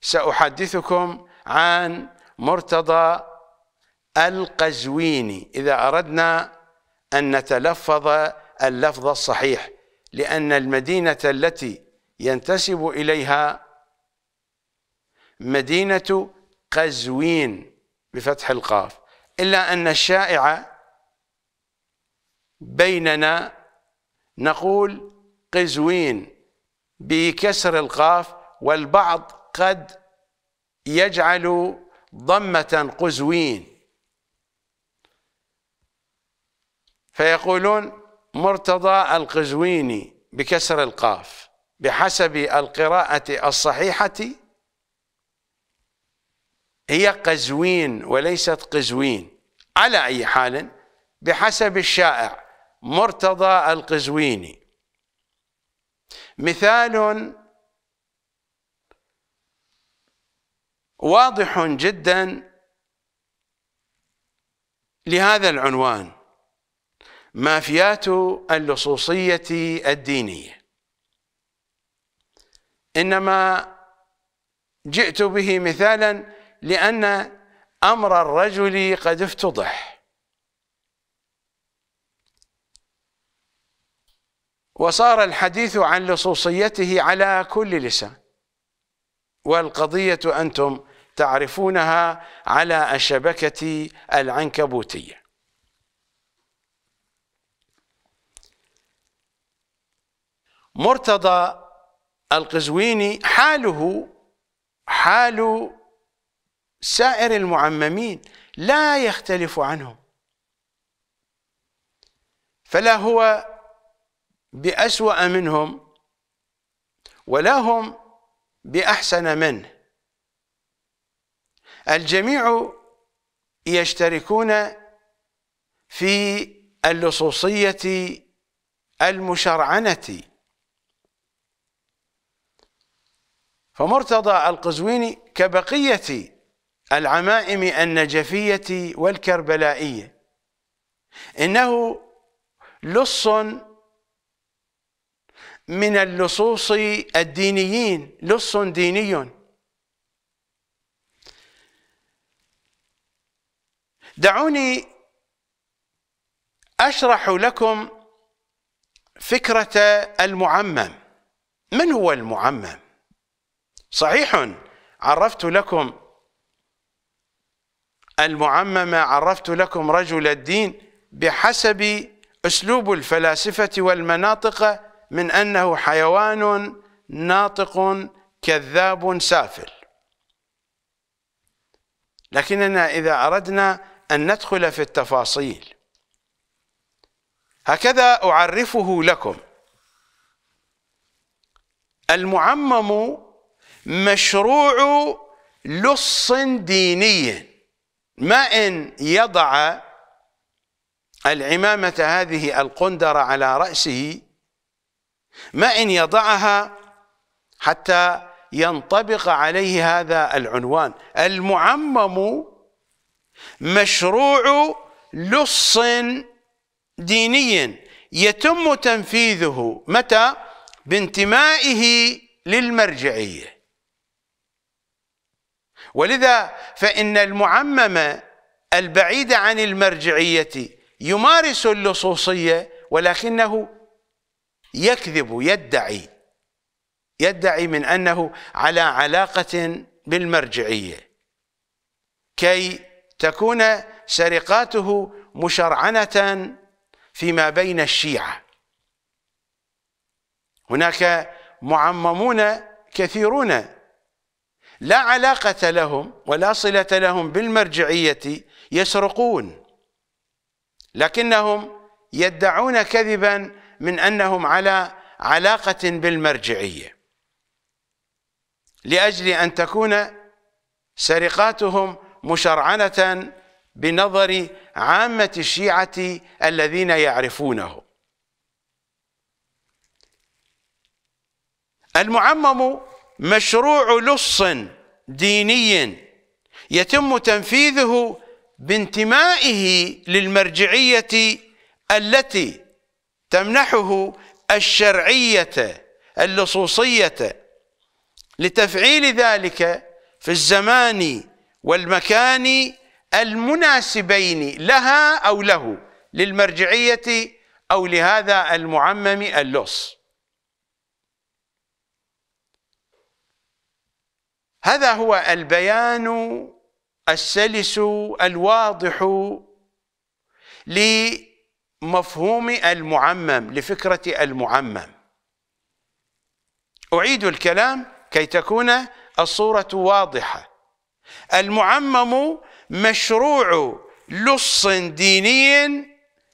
سأحدثكم عن مرتضى القزويني إذا أردنا أن نتلفظ اللفظ الصحيح لأن المدينة التي ينتسب إليها مدينة قزوين بفتح القاف إلا أن الشائعة بيننا نقول قزوين بكسر القاف والبعض قد يجعل ضمة قزوين فيقولون مرتضى القزويني بكسر القاف بحسب القراءة الصحيحة هي قزوين وليست قزوين على أي حال بحسب الشائع مرتضى القزويني مثال واضح جدا لهذا العنوان مافيات اللصوصية الدينية إنما جئت به مثالا لأن أمر الرجل قد افتضح وصار الحديث عن لصوصيته على كل لسان والقضية أنتم تعرفونها على الشبكة العنكبوتية مرتضى القزويني حاله حال سائر المعممين لا يختلف عنهم فلا هو بأسوأ منهم ولا هم بأحسن منه الجميع يشتركون في اللصوصية المشرعنة فمرتضى القزويني كبقية العمائم النجفية والكربلائية إنه لص من اللصوص الدينيين لص ديني دعوني اشرح لكم فكره المعمم من هو المعمم صحيح عرفت لكم المعمم عرفت لكم رجل الدين بحسب اسلوب الفلاسفه والمناطق من انه حيوان ناطق كذاب سافل لكننا اذا اردنا أن ندخل في التفاصيل هكذا أعرفه لكم المعمم مشروع لص ديني ما إن يضع العمامة هذه القندرة على رأسه ما إن يضعها حتى ينطبق عليه هذا العنوان المعمم مشروع لص ديني يتم تنفيذه متى بانتمائه للمرجعيه ولذا فان المعمم البعيد عن المرجعيه يمارس اللصوصيه ولكنه يكذب يدعي يدعي من انه على علاقه بالمرجعيه كي تكون سرقاته مشرعنة فيما بين الشيعة هناك معممون كثيرون لا علاقة لهم ولا صلة لهم بالمرجعية يسرقون لكنهم يدعون كذبا من أنهم على علاقة بالمرجعية لأجل أن تكون سرقاتهم مشرعنة بنظر عامة الشيعة الذين يعرفونه المعمم مشروع لص ديني يتم تنفيذه بانتمائه للمرجعية التي تمنحه الشرعية اللصوصية لتفعيل ذلك في الزمان والمكان المناسبين لها أو له للمرجعية أو لهذا المعمم اللص هذا هو البيان السلس الواضح لمفهوم المعمم لفكرة المعمم أعيد الكلام كي تكون الصورة واضحة المعمم مشروع لص ديني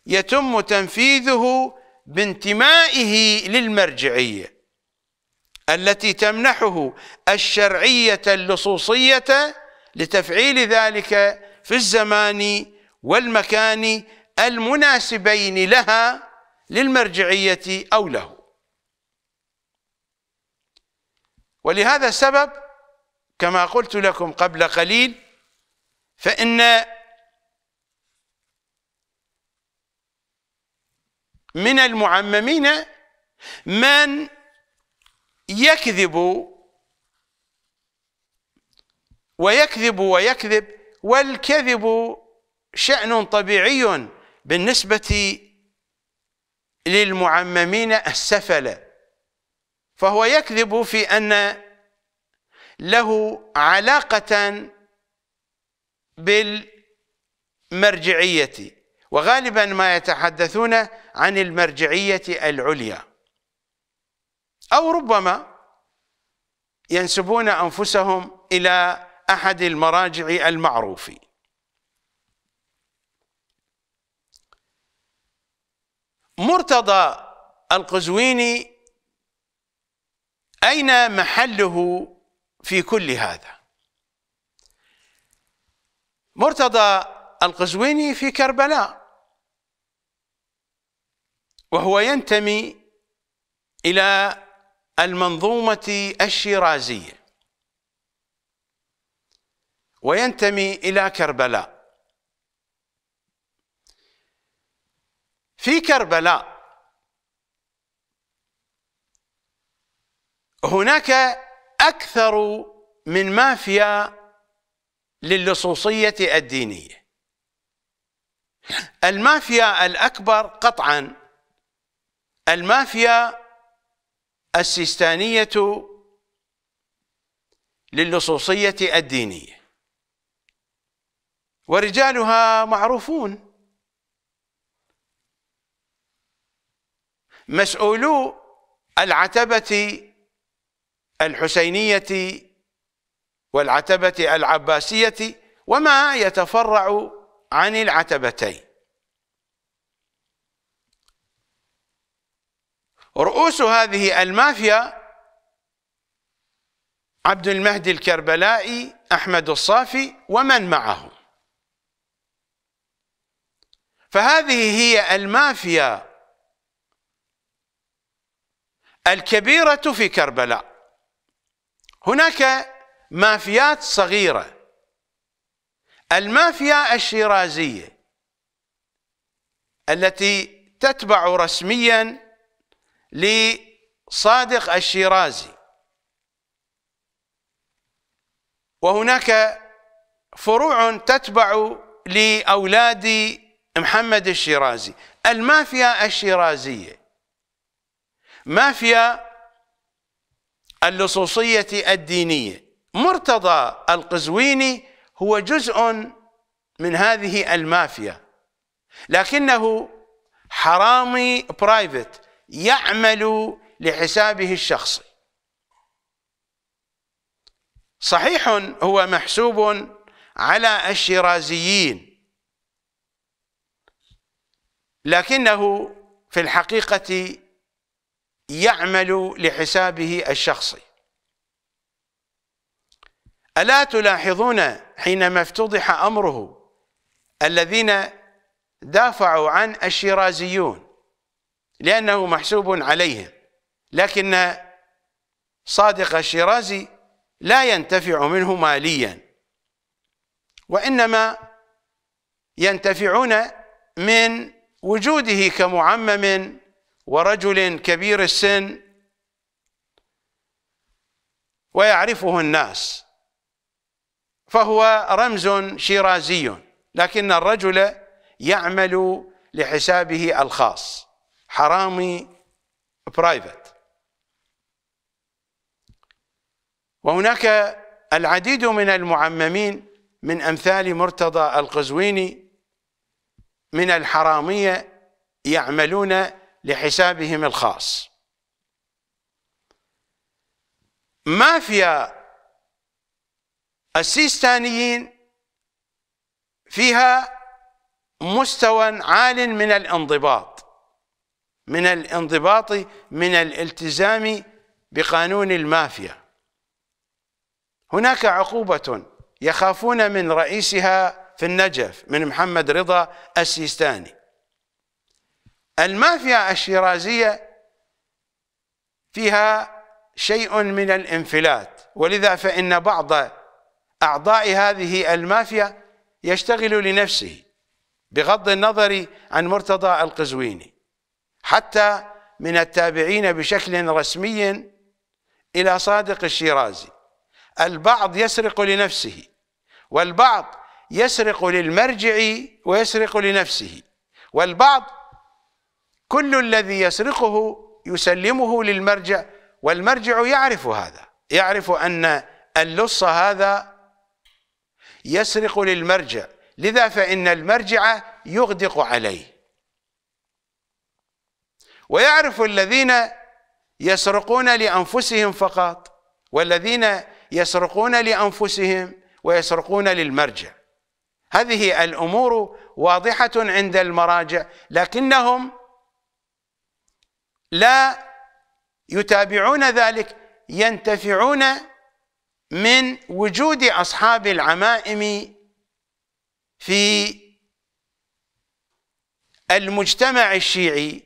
يتم تنفيذه بانتمائه للمرجعيه التي تمنحه الشرعيه اللصوصيه لتفعيل ذلك في الزمان والمكان المناسبين لها للمرجعيه او له ولهذا السبب كما قلت لكم قبل قليل فإن من المعممين من يكذب ويكذب ويكذب والكذب شأن طبيعي بالنسبة للمعممين السفلة فهو يكذب في أن له علاقة بالمرجعية وغالبا ما يتحدثون عن المرجعية العليا أو ربما ينسبون أنفسهم إلى أحد المراجع المعروف مرتضى القزويني أين محله في كل هذا مرتضى القزويني في كربلاء وهو ينتمي إلى المنظومة الشيرازية وينتمي إلى كربلاء في كربلاء هناك أكثر من مافيا للصوصية الدينية المافيا الأكبر قطعا المافيا السيستانية للصوصية الدينية ورجالها معروفون مسؤولو العتبة الحسينية والعتبة العباسية وما يتفرع عن العتبتين رؤوس هذه المافيا عبد المهدي الكربلائي أحمد الصافي ومن معه فهذه هي المافيا الكبيرة في كربلاء هناك مافيات صغيرة المافيا الشيرازية التي تتبع رسميا لصادق الشيرازي وهناك فروع تتبع لأولاد محمد الشيرازي المافيا الشيرازية مافيا اللصوصية الدينية مرتضى القزويني هو جزء من هذه المافيا لكنه حرامي برايفت يعمل لحسابه الشخصي صحيح هو محسوب على الشيرازيين لكنه في الحقيقة يعمل لحسابه الشخصي ألا تلاحظون حينما افتضح أمره الذين دافعوا عن الشيرازيون لأنه محسوب عليهم لكن صادق الشيرازي لا ينتفع منه ماليا وإنما ينتفعون من وجوده كمعمم ورجل كبير السن ويعرفه الناس فهو رمز شيرازي لكن الرجل يعمل لحسابه الخاص حرامي برايفت وهناك العديد من المعممين من أمثال مرتضى القزويني من الحرامية يعملون لحسابهم الخاص مافيا السيستانيين فيها مستوى عال من الانضباط من الانضباط من الالتزام بقانون المافيا هناك عقوبة يخافون من رئيسها في النجف من محمد رضا السيستاني المافيا الشيرازية فيها شيء من الانفلات ولذا فإن بعض أعضاء هذه المافيا يشتغل لنفسه بغض النظر عن مرتضى القزويني حتى من التابعين بشكل رسمي إلى صادق الشيرازي البعض يسرق لنفسه والبعض يسرق للمرجع ويسرق لنفسه والبعض كل الذي يسرقه يسلمه للمرجع والمرجع يعرف هذا يعرف أن اللص هذا يسرق للمرجع لذا فإن المرجع يغدق عليه ويعرف الذين يسرقون لأنفسهم فقط والذين يسرقون لأنفسهم ويسرقون للمرجع هذه الأمور واضحة عند المراجع لكنهم لا يتابعون ذلك ينتفعون من وجود أصحاب العمائم في المجتمع الشيعي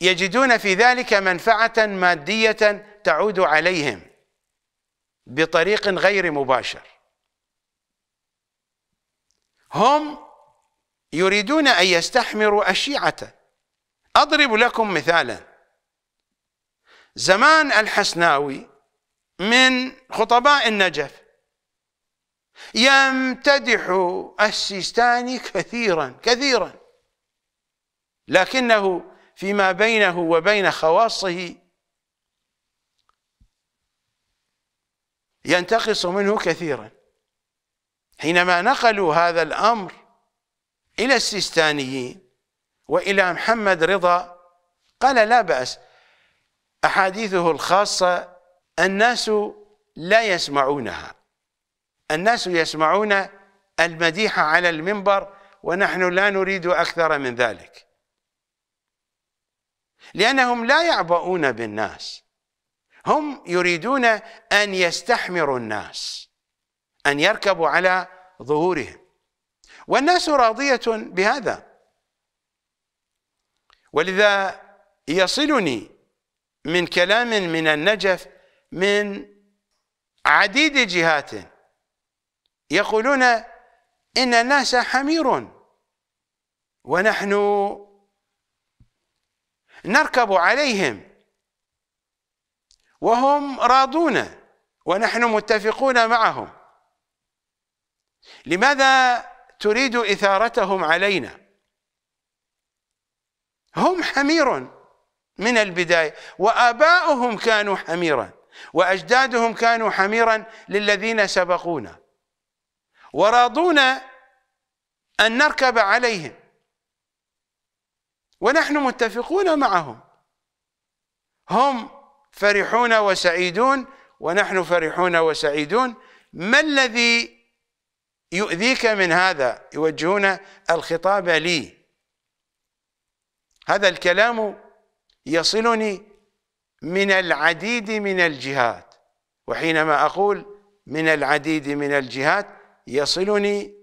يجدون في ذلك منفعة مادية تعود عليهم بطريق غير مباشر هم يريدون أن يستحمروا الشيعة أضرب لكم مثالاً زمان الحسناوي من خطباء النجف يمتدح السيستاني كثيرا كثيرا لكنه فيما بينه وبين خواصه ينتقص منه كثيرا حينما نقلوا هذا الأمر إلى السيستانيين وإلى محمد رضا قال لا بأس أحاديثه الخاصة الناس لا يسمعونها الناس يسمعون المديح على المنبر ونحن لا نريد أكثر من ذلك لأنهم لا يعبؤون بالناس هم يريدون أن يستحمروا الناس أن يركبوا على ظهورهم والناس راضية بهذا ولذا يصلني من كلام من النجف من عديد جهات يقولون إن الناس حمير ونحن نركب عليهم وهم راضون ونحن متفقون معهم لماذا تريد إثارتهم علينا هم حمير من البداية وآباؤهم كانوا حميرا وأجدادهم كانوا حميرا للذين سبقونا وراضون أن نركب عليهم ونحن متفقون معهم هم فرحون وسعيدون ونحن فرحون وسعيدون ما الذي يؤذيك من هذا يوجهون الخطاب لي هذا الكلام يصلني من العديد من الجهات وحينما أقول من العديد من الجهات يصلني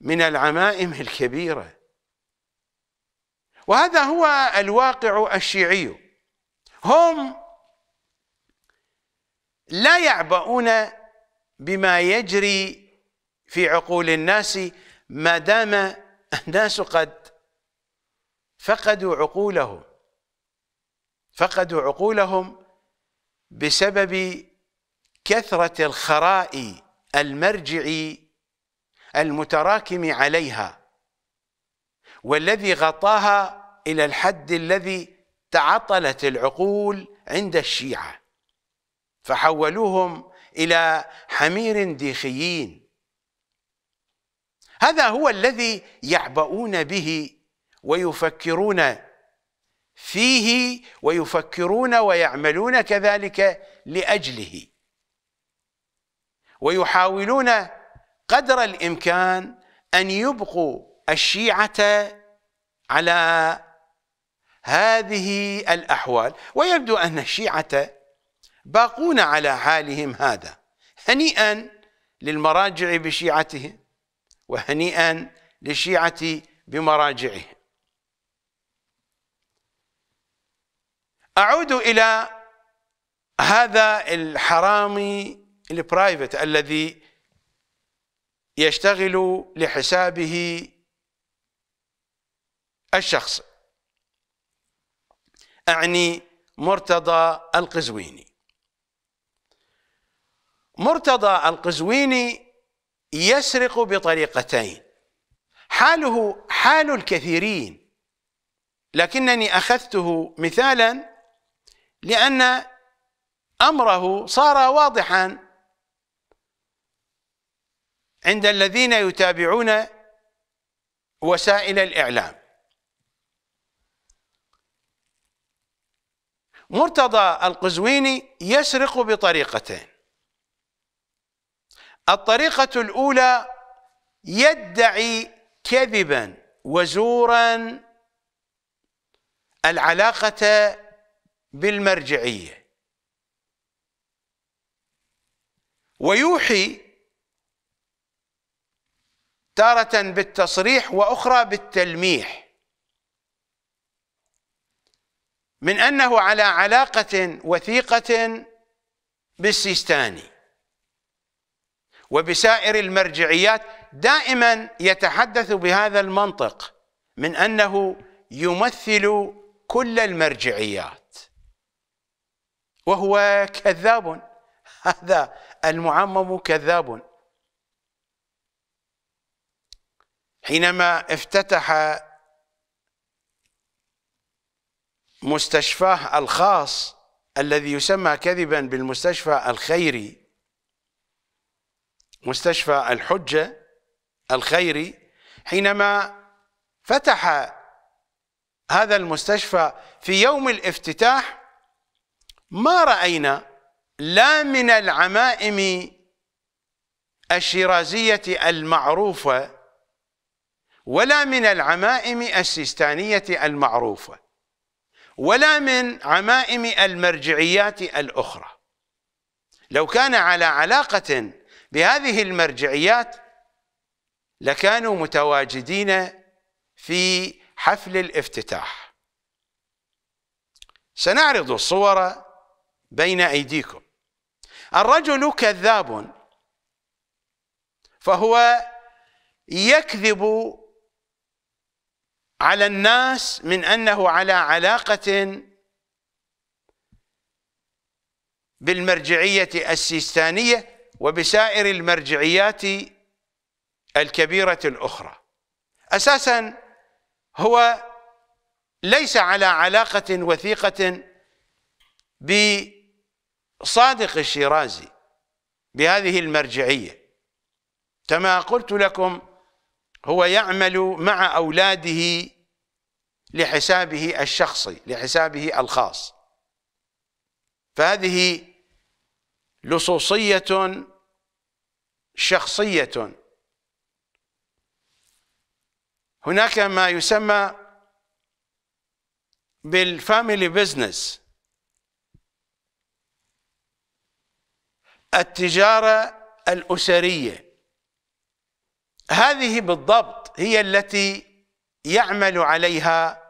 من العمائم الكبيرة وهذا هو الواقع الشيعي هم لا يعبؤون بما يجري في عقول الناس ما دام الناس قد فقدوا عقولهم فقدوا عقولهم بسبب كثرة الخراء المرجعي المتراكم عليها والذي غطاها إلى الحد الذي تعطلت العقول عند الشيعة فحولوهم إلى حمير ديخيين هذا هو الذي يعبؤون به ويفكرون فيه ويفكرون ويعملون كذلك لاجله ويحاولون قدر الامكان ان يبقوا الشيعه على هذه الاحوال ويبدو ان الشيعه باقون على حالهم هذا هنيئا للمراجع بشيعتهم وهنيئا للشيعه بمراجعهم أعود إلى هذا الحرامي البرايفت الذي يشتغل لحسابه الشخص أعني مرتضى القزويني مرتضى القزويني يسرق بطريقتين حاله حال الكثيرين لكنني أخذته مثالا لأن أمره صار واضحا عند الذين يتابعون وسائل الإعلام مرتضى القزويني يسرق بطريقتين الطريقة الأولى يدعي كذبا وزورا العلاقة بالمرجعية ويوحي تارة بالتصريح وأخرى بالتلميح من أنه على علاقة وثيقة بالسيستاني وبسائر المرجعيات دائما يتحدث بهذا المنطق من أنه يمثل كل المرجعيات وهو كذاب هذا المعمم كذاب حينما افتتح مستشفاه الخاص الذي يسمى كذبا بالمستشفى الخيري مستشفى الحجة الخيري حينما فتح هذا المستشفى في يوم الافتتاح ما رأينا لا من العمائم الشيرازية المعروفة ولا من العمائم السيستانية المعروفة ولا من عمائم المرجعيات الأخرى لو كان على علاقة بهذه المرجعيات لكانوا متواجدين في حفل الافتتاح سنعرض الصور بين أيديكم الرجل كذاب فهو يكذب على الناس من أنه على علاقة بالمرجعية السيستانية وبسائر المرجعيات الكبيرة الأخرى أساسا هو ليس على علاقة وثيقة ب صادق الشيرازي بهذه المرجعية كما قلت لكم هو يعمل مع أولاده لحسابه الشخصي لحسابه الخاص فهذه لصوصية شخصية هناك ما يسمى بالفاميلي بزنس التجارة الأسرية هذه بالضبط هي التي يعمل عليها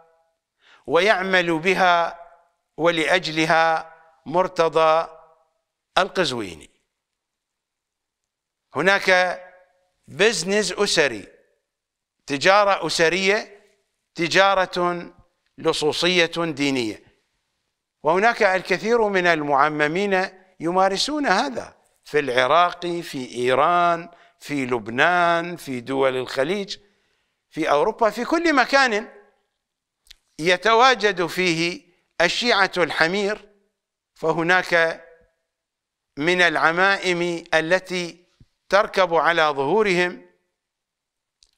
ويعمل بها ولأجلها مرتضى القزويني هناك بزنس أسري تجارة أسرية تجارة لصوصية دينية وهناك الكثير من المعممين يمارسون هذا في العراق في إيران في لبنان في دول الخليج في أوروبا في كل مكان يتواجد فيه الشيعة الحمير فهناك من العمائم التي تركب على ظهورهم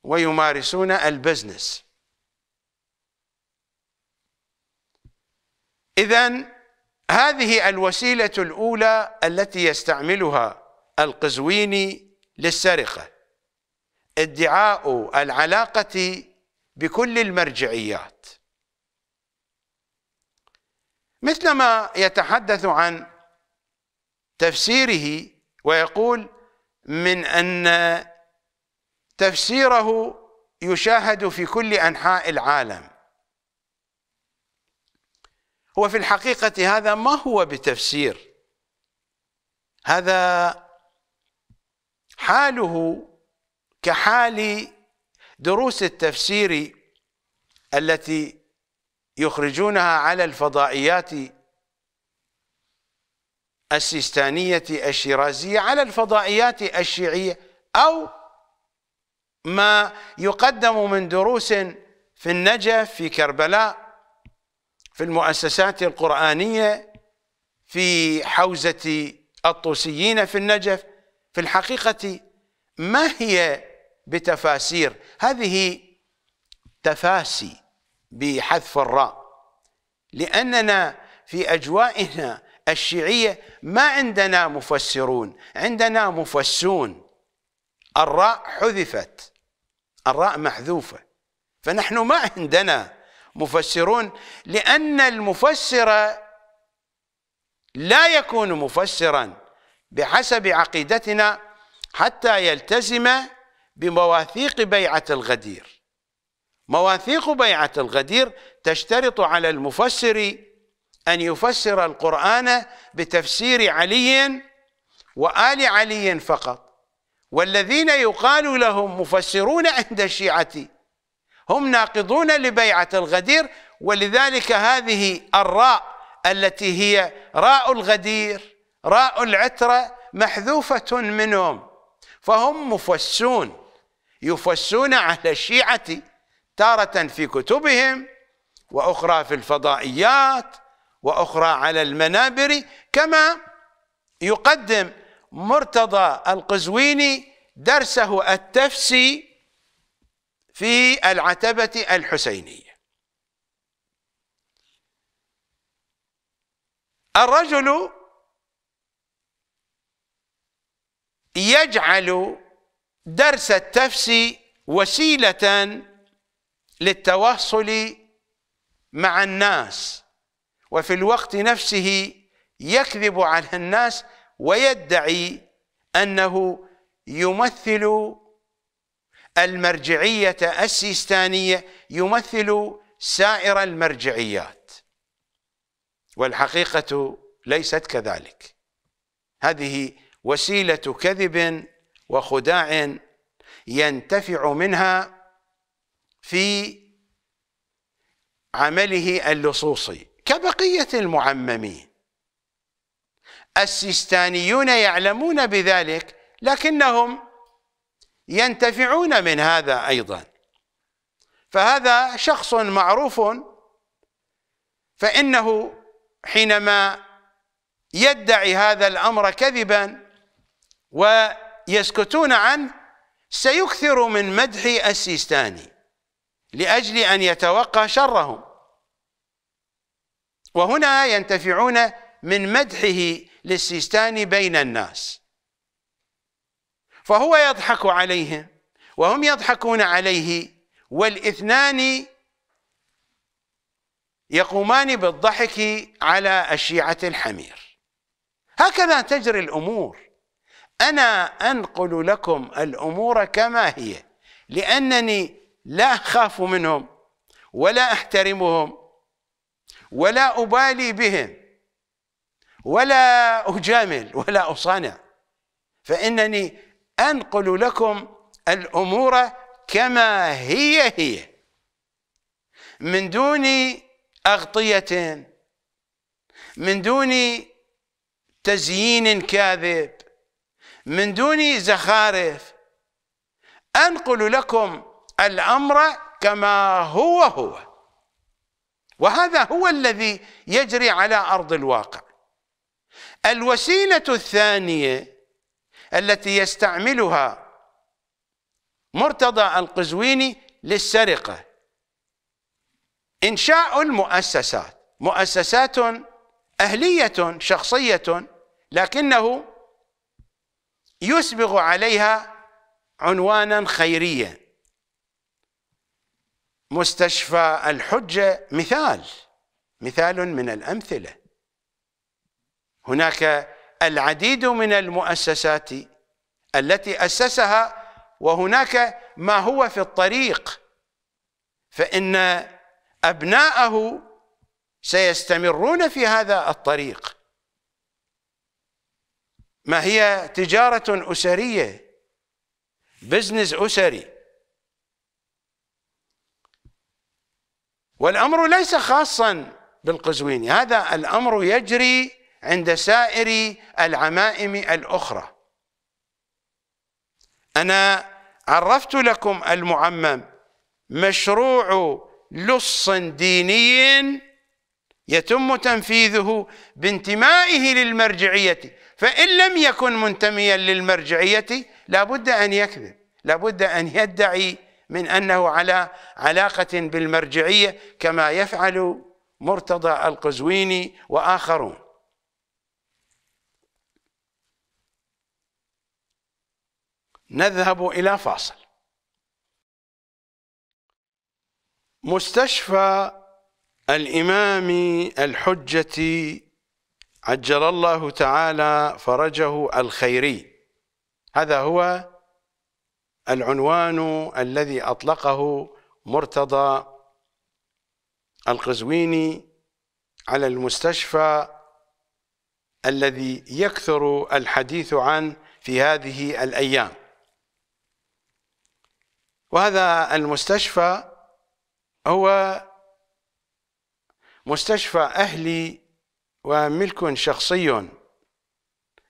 ويمارسون البزنس إذا هذه الوسيلة الأولى التي يستعملها القزويني للسرقة ادعاء العلاقة بكل المرجعيات مثلما يتحدث عن تفسيره ويقول من أن تفسيره يشاهد في كل أنحاء العالم هو في الحقيقة هذا ما هو بتفسير هذا حاله كحال دروس التفسير التي يخرجونها على الفضائيات السيستانية الشيرازية على الفضائيات الشيعية أو ما يقدم من دروس في النجف في كربلاء في المؤسسات القرآنية في حوزة الطوسيين في النجف في الحقيقة ما هي بتفاسير هذه تفاسي بحذف الراء لأننا في أجوائنا الشيعية ما عندنا مفسرون عندنا مفسون الراء حذفت الراء محذوفة فنحن ما عندنا مفسرون لأن المفسر لا يكون مفسرا بحسب عقيدتنا حتى يلتزم بمواثيق بيعة الغدير مواثيق بيعة الغدير تشترط على المفسر أن يفسر القرآن بتفسير علي وآل علي فقط والذين يقال لهم مفسرون عند الشيعة هم ناقضون لبيعة الغدير ولذلك هذه الراء التي هي راء الغدير راء العترة محذوفة منهم فهم مفسون يفسون على الشيعة تارة في كتبهم وأخرى في الفضائيات وأخرى على المنابر كما يقدم مرتضى القزويني درسه التفسي في العتبة الحسينية الرجل يجعل درس التفس وسيلة للتواصل مع الناس وفي الوقت نفسه يكذب على الناس ويدعي أنه يمثل المرجعية السيستانية يمثل سائر المرجعيات والحقيقة ليست كذلك هذه وسيلة كذب وخداع ينتفع منها في عمله اللصوصي كبقية المعممين السيستانيون يعلمون بذلك لكنهم ينتفعون من هذا أيضا فهذا شخص معروف فإنه حينما يدعي هذا الأمر كذبا ويسكتون عنه سيكثر من مدح السيستاني لأجل أن يتوقع شرهم وهنا ينتفعون من مدحه للسيستاني بين الناس فهو يضحك عليهم وهم يضحكون عليه والاثنان يقومان بالضحك على الشيعة الحمير هكذا تجري الأمور أنا أنقل لكم الأمور كما هي لأنني لا أخاف منهم ولا أحترمهم ولا أبالي بهم ولا أجامل ولا أصانع فإنني أنقل لكم الأمور كما هي هي من دون أغطية من دون تزيين كاذب من دون زخارف أنقل لكم الأمر كما هو هو وهذا هو الذي يجري على أرض الواقع الوسيلة الثانية التي يستعملها مرتضى القزويني للسرقة إنشاء المؤسسات مؤسسات أهلية شخصية لكنه يسبغ عليها عنوانا خيريا مستشفى الحجة مثال مثال من الأمثلة هناك العديد من المؤسسات التي أسسها وهناك ما هو في الطريق فإن أبناءه سيستمرون في هذا الطريق ما هي تجارة أسرية بزنس أسري والأمر ليس خاصا بالقزويني هذا الأمر يجري عند سائر العمائم الأخرى أنا عرفت لكم المعمم مشروع لص ديني يتم تنفيذه بانتمائه للمرجعية فإن لم يكن منتميا للمرجعية لابد أن يكذب لابد أن يدعي من أنه على علاقة بالمرجعية كما يفعل مرتضى القزويني وآخرون نذهب إلى فاصل مستشفى الإمام الحجة عجل الله تعالى فرجه الخيري هذا هو العنوان الذي أطلقه مرتضى القزويني على المستشفى الذي يكثر الحديث عنه في هذه الأيام وهذا المستشفى هو مستشفى أهلي وملك شخصي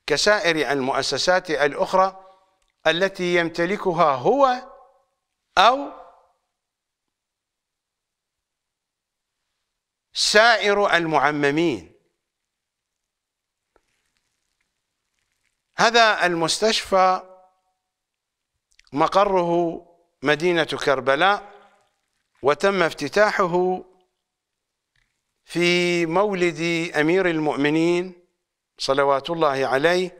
كسائر المؤسسات الأخرى التي يمتلكها هو أو سائر المعممين هذا المستشفى مقره مدينة كربلاء وتم افتتاحه في مولد أمير المؤمنين صلوات الله عليه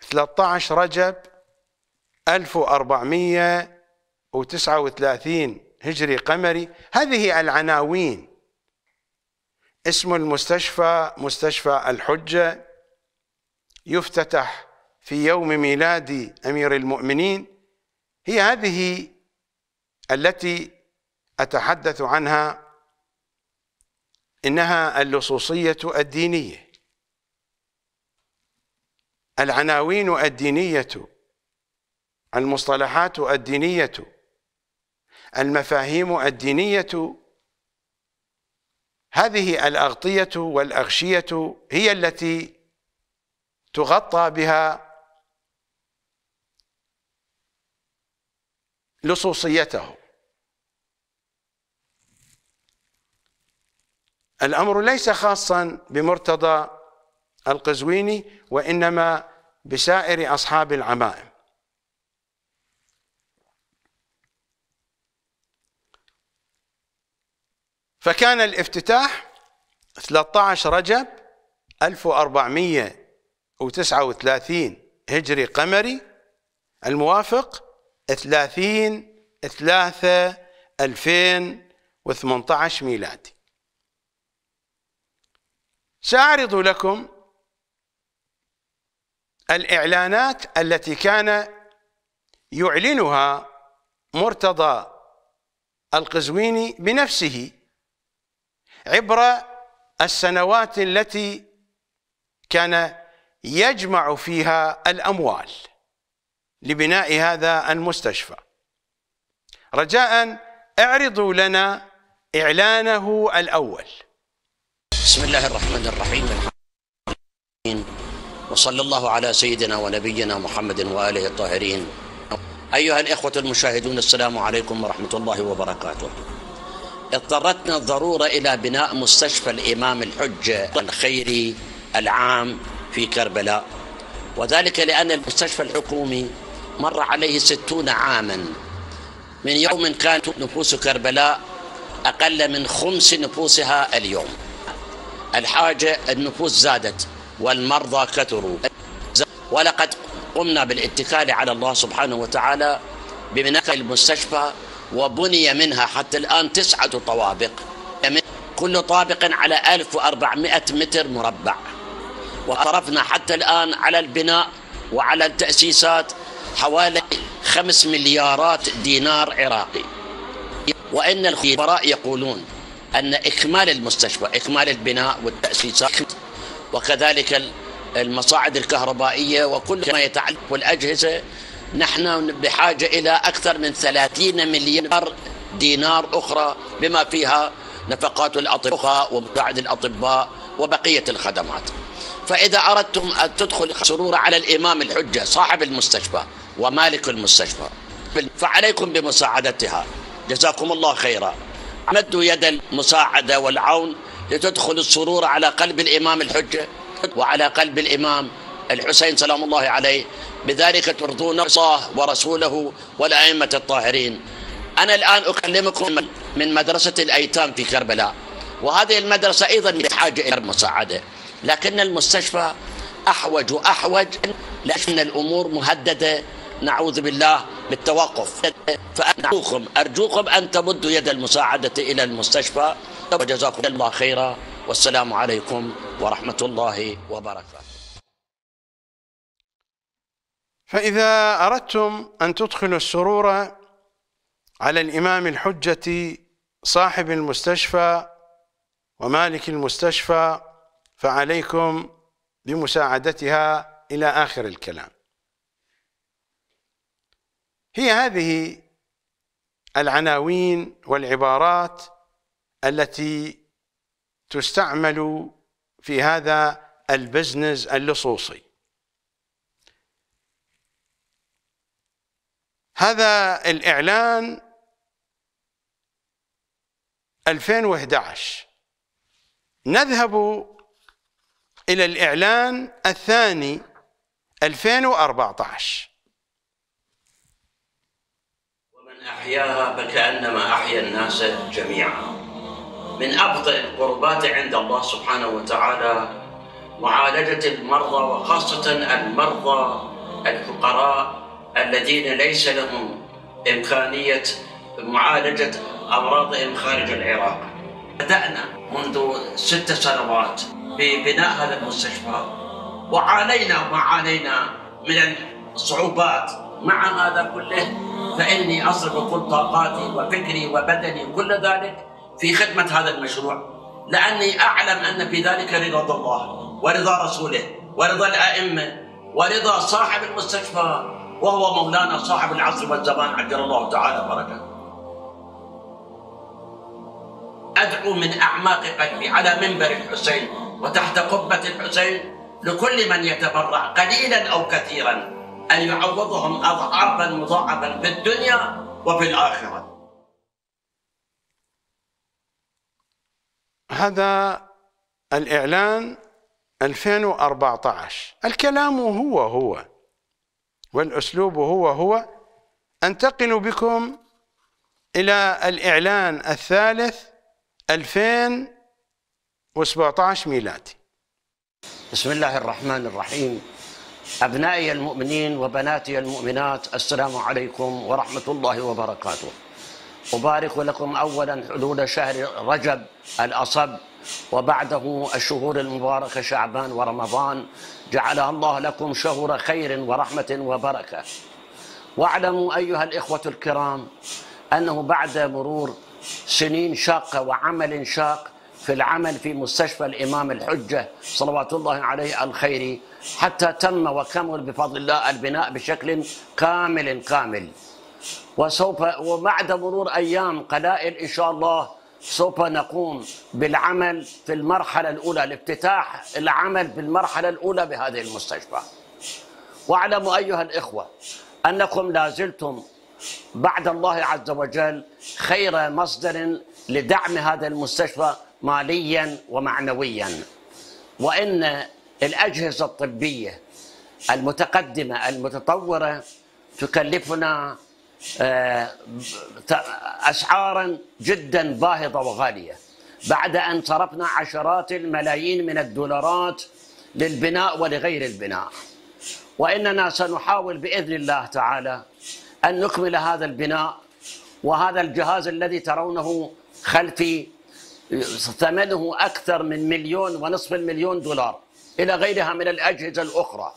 13 رجب 1439 هجري قمري هذه العناوين اسم المستشفى مستشفى الحجة يفتتح في يوم ميلاد أمير المؤمنين هي هذه التي أتحدث عنها إنها اللصوصية الدينية العناوين الدينية المصطلحات الدينية المفاهيم الدينية هذه الأغطية والأغشية هي التي تغطى بها لصوصيته الأمر ليس خاصا بمرتضى القزويني وإنما بسائر أصحاب العمائم فكان الافتتاح 13 رجب 1439 هجري قمري الموافق 30 3 2018 ميلادي سأعرض لكم الإعلانات التي كان يعلنها مرتضى القزويني بنفسه عبر السنوات التي كان يجمع فيها الأموال لبناء هذا المستشفى رجاء اعرضوا لنا إعلانه الأول بسم الله الرحمن الرحيم وصلى الله على سيدنا ونبينا محمد وآله الطاهرين أيها الإخوة المشاهدون السلام عليكم ورحمة الله وبركاته اضطرتنا الضرورة إلى بناء مستشفى الإمام الحجة الخيري العام في كربلاء وذلك لأن المستشفى الحكومي مر عليه ستون عاما من يوم كانت نفوس كربلاء أقل من خمس نفوسها اليوم الحاجة النفوس زادت والمرضى كثروا ولقد قمنا بالاتكال على الله سبحانه وتعالى ببناء المستشفى وبني منها حتى الآن تسعة طوابق كل طابق على 1400 متر مربع وصرفنا حتى الآن على البناء وعلى التأسيسات حوالي خمس مليارات دينار عراقي وإن الخبراء يقولون أن إكمال المستشفى إكمال البناء والتأسيسات وكذلك المصاعد الكهربائية وكل ما يتعلق بالأجهزة نحن بحاجة إلى أكثر من 30 مليار دينار أخرى بما فيها نفقات الأطباء ومساعد الأطباء وبقية الخدمات فإذا أردتم أن تدخل سرور على الإمام الحجة صاحب المستشفى ومالك المستشفى فعليكم بمساعدتها جزاكم الله خيرا مدوا يد المساعدة والعون لتدخل السرور على قلب الإمام الحجة وعلى قلب الإمام الحسين سلام الله عليه بذلك ترضون الله ورسوله والأئمة الطاهرين أنا الآن أكلمكم من مدرسة الأيتام في كربلاء وهذه المدرسة أيضا بحاجة إلى المساعدة لكن المستشفى أحوج وأحوج لأن الأمور مهددة نعوذ بالله بالتوقف فأرجوكم أرجوكم أن تمدوا يد المساعدة إلى المستشفى وجزاكم الله خيرا والسلام عليكم ورحمة الله وبركاته فإذا أردتم أن تدخلوا السرور على الإمام الحجة صاحب المستشفى ومالك المستشفى فعليكم بمساعدتها إلى آخر الكلام هي هذه العناوين والعبارات التي تستعمل في هذا البزنس اللصوصي هذا الإعلان 2011 نذهب إلى الإعلان الثاني 2014 أحياها فكأنما أحيا الناس جميعا من أبطأ القربات عند الله سبحانه وتعالى معالجة المرضى وخاصة المرضى الفقراء الذين ليس لهم إمكانية معالجة أمراضهم خارج العراق بدأنا منذ ست سنوات ببناء هذا المستشفى وعانينا ما عانينا من الصعوبات مع هذا كله فإني أصرف كل طاقاتي وفكري وبدني وكل ذلك في خدمة هذا المشروع لأني أعلم أن في ذلك رضا الله ورضا رسوله ورضا الأئمة ورضا صاحب المستشفى وهو مولانا صاحب العصر والزمان عجل الله تعالى بركاته أدعو من أعماق قلبي على منبر الحسين وتحت قبة الحسين لكل من يتبرع قليلا أو كثيرا أن يعوضهم أضعافا مضاعفا في الدنيا وفي الآخرة هذا الإعلان 2014 الكلام هو هو والأسلوب هو هو أنتقل بكم إلى الإعلان الثالث 2017 ميلادي بسم الله الرحمن الرحيم أبنائي المؤمنين وبناتي المؤمنات السلام عليكم ورحمة الله وبركاته أبارك لكم أولا حلول شهر رجب الأصب وبعده الشهور المباركة شعبان ورمضان جعلها الله لكم شهور خير ورحمة وبركة واعلموا أيها الإخوة الكرام أنه بعد مرور سنين شاقة وعمل شاق في العمل في مستشفى الإمام الحجة صلوات الله عليه الخير حتى تم وكمل بفضل الله البناء بشكل كامل كامل وسوف وبعد مرور أيام قلائل إن شاء الله سوف نقوم بالعمل في المرحلة الأولى لافتتاح العمل في المرحلة الأولى بهذه المستشفى واعلموا أيها الإخوة أنكم لازلتم بعد الله عز وجل خير مصدر لدعم هذا المستشفى ماليا ومعنويا وإن الأجهزة الطبية المتقدمة المتطورة تكلفنا آه، أسعارا جدا باهظة وغالية بعد أن صرفنا عشرات الملايين من الدولارات للبناء ولغير البناء وإننا سنحاول بإذن الله تعالى أن نكمل هذا البناء وهذا الجهاز الذي ترونه خلفي ثمنه أكثر من مليون ونصف المليون دولار إلى غيرها من الأجهزة الأخرى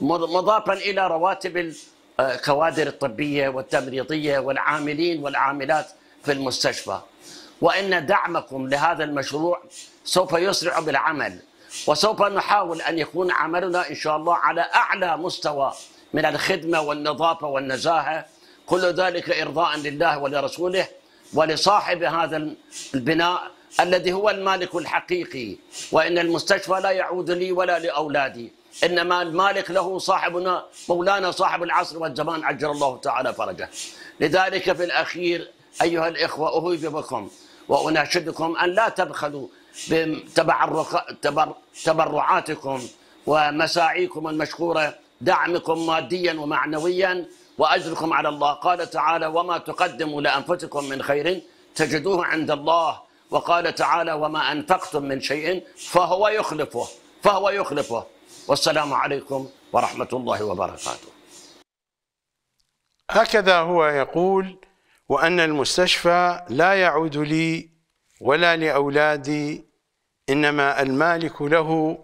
مضافا إلى رواتب الكوادر آه، الطبية والتمريضية والعاملين والعاملات في المستشفى وإن دعمكم لهذا المشروع سوف يسرع بالعمل وسوف نحاول أن يكون عملنا إن شاء الله على أعلى مستوى من الخدمة والنظافة والنزاهة كل ذلك إرضاء لله ولرسوله ولصاحب هذا البناء الذي هو المالك الحقيقي وإن المستشفى لا يعود لي ولا لأولادي إنما المالك له صاحبنا مولانا صاحب العصر والزمان عجل الله تعالى فرجه لذلك في الأخير أيها الإخوة أهوي بكم وأناشدكم أن لا تبخلوا بتبرعاتكم ومساعيكم المشكورة دعمكم ماديا ومعنويا وأجركم على الله قال تعالى وما تقدموا لأنفسكم من خير تجدوه عند الله وقال تعالى وما أنفقتم من شيء فهو يخلفه فهو يخلفه والسلام عليكم ورحمة الله وبركاته هكذا هو يقول وأن المستشفى لا يعود لي ولا لأولادي إنما المالك له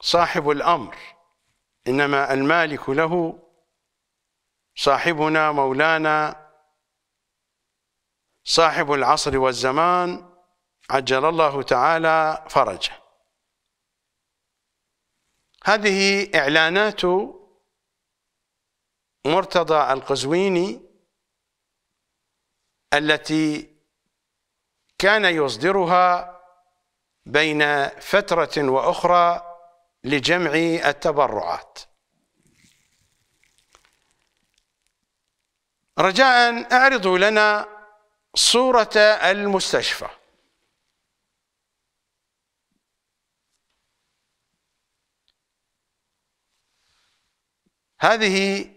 صاحب الأمر إنما المالك له صاحبنا مولانا صاحب العصر والزمان عجل الله تعالى فرجه هذه إعلانات مرتضى القزويني التي كان يصدرها بين فترة وأخرى لجمع التبرعات رجاء أعرضوا لنا صورة المستشفى هذه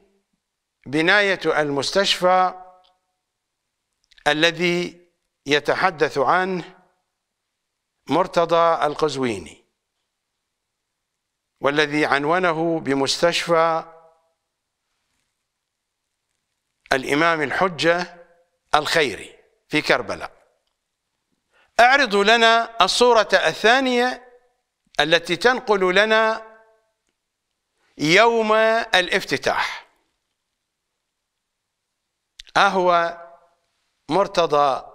بناية المستشفى الذي يتحدث عنه مرتضى القزويني والذي عنونه بمستشفى الإمام الحجة الخيري في كربلاء اعرضوا لنا الصورة الثانية التي تنقل لنا يوم الافتتاح أهو مرتضى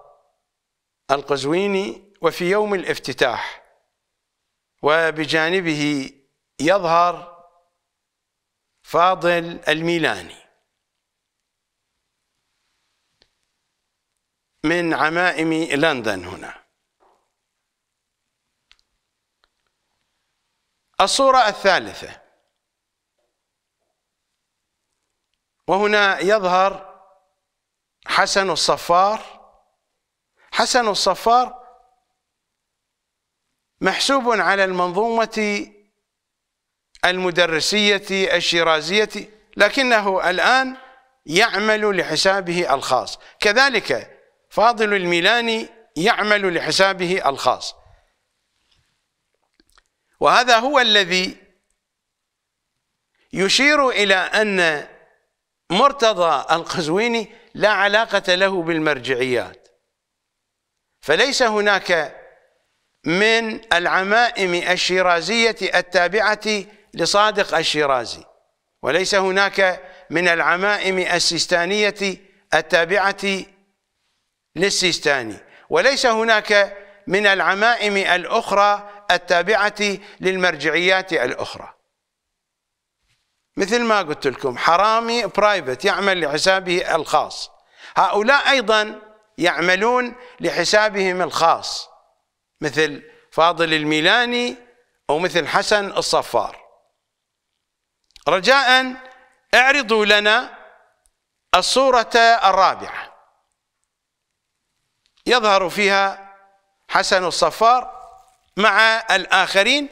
القزويني وفي يوم الافتتاح وبجانبه يظهر فاضل الميلاني من عمائم لندن هنا الصورة الثالثة وهنا يظهر حسن الصفار حسن الصفار محسوب على المنظومة المدرسية الشيرازية لكنه الآن يعمل لحسابه الخاص كذلك فاضل الميلاني يعمل لحسابه الخاص وهذا هو الذي يشير إلى أن مرتضى القزويني لا علاقة له بالمرجعيات فليس هناك من العمائم الشيرازية التابعة لصادق الشيرازي وليس هناك من العمائم السيستانية التابعة للسيستاني وليس هناك من العمائم الأخرى التابعة للمرجعيات الأخرى مثل ما قلت لكم حرامي برايفت يعمل لحسابه الخاص هؤلاء أيضا يعملون لحسابهم الخاص مثل فاضل الميلاني أو مثل حسن الصفار رجاء اعرضوا لنا الصورة الرابعة يظهر فيها حسن الصفار مع الآخرين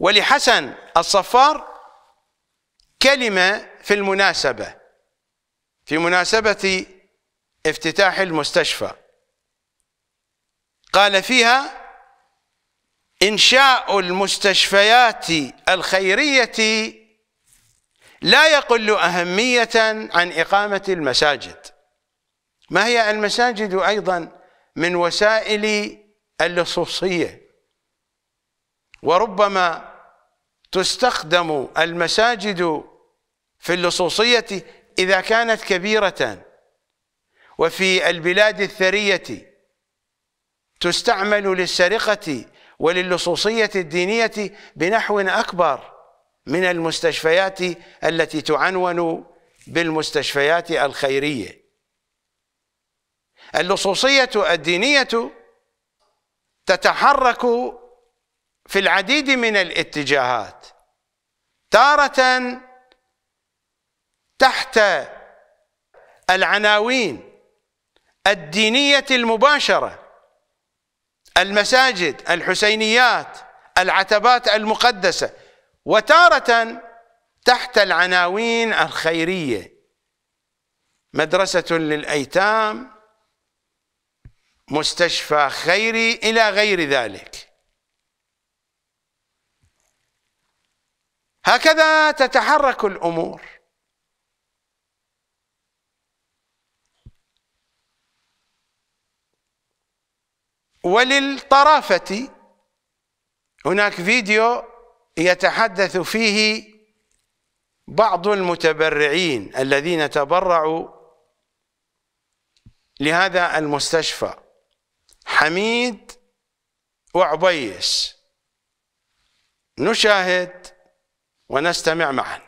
ولحسن الصفار كلمة في المناسبة في مناسبة افتتاح المستشفى قال فيها إنشاء المستشفيات الخيرية لا يقل أهمية عن إقامة المساجد ما هي المساجد أيضا من وسائل اللصوصيه وربما تستخدم المساجد في اللصوصيه اذا كانت كبيره وفي البلاد الثريه تستعمل للسرقه وللصوصية الدينية بنحو أكبر من المستشفيات التي تعنون بالمستشفيات الخيرية اللصوصية الدينية تتحرك في العديد من الاتجاهات تارة تحت العناوين الدينية المباشرة المساجد الحسينيات العتبات المقدسة وتارة تحت العناوين الخيرية مدرسة للأيتام مستشفى خيري إلى غير ذلك هكذا تتحرك الأمور وللطرافة هناك فيديو يتحدث فيه بعض المتبرعين الذين تبرعوا لهذا المستشفى حميد وعبيس نشاهد ونستمع معا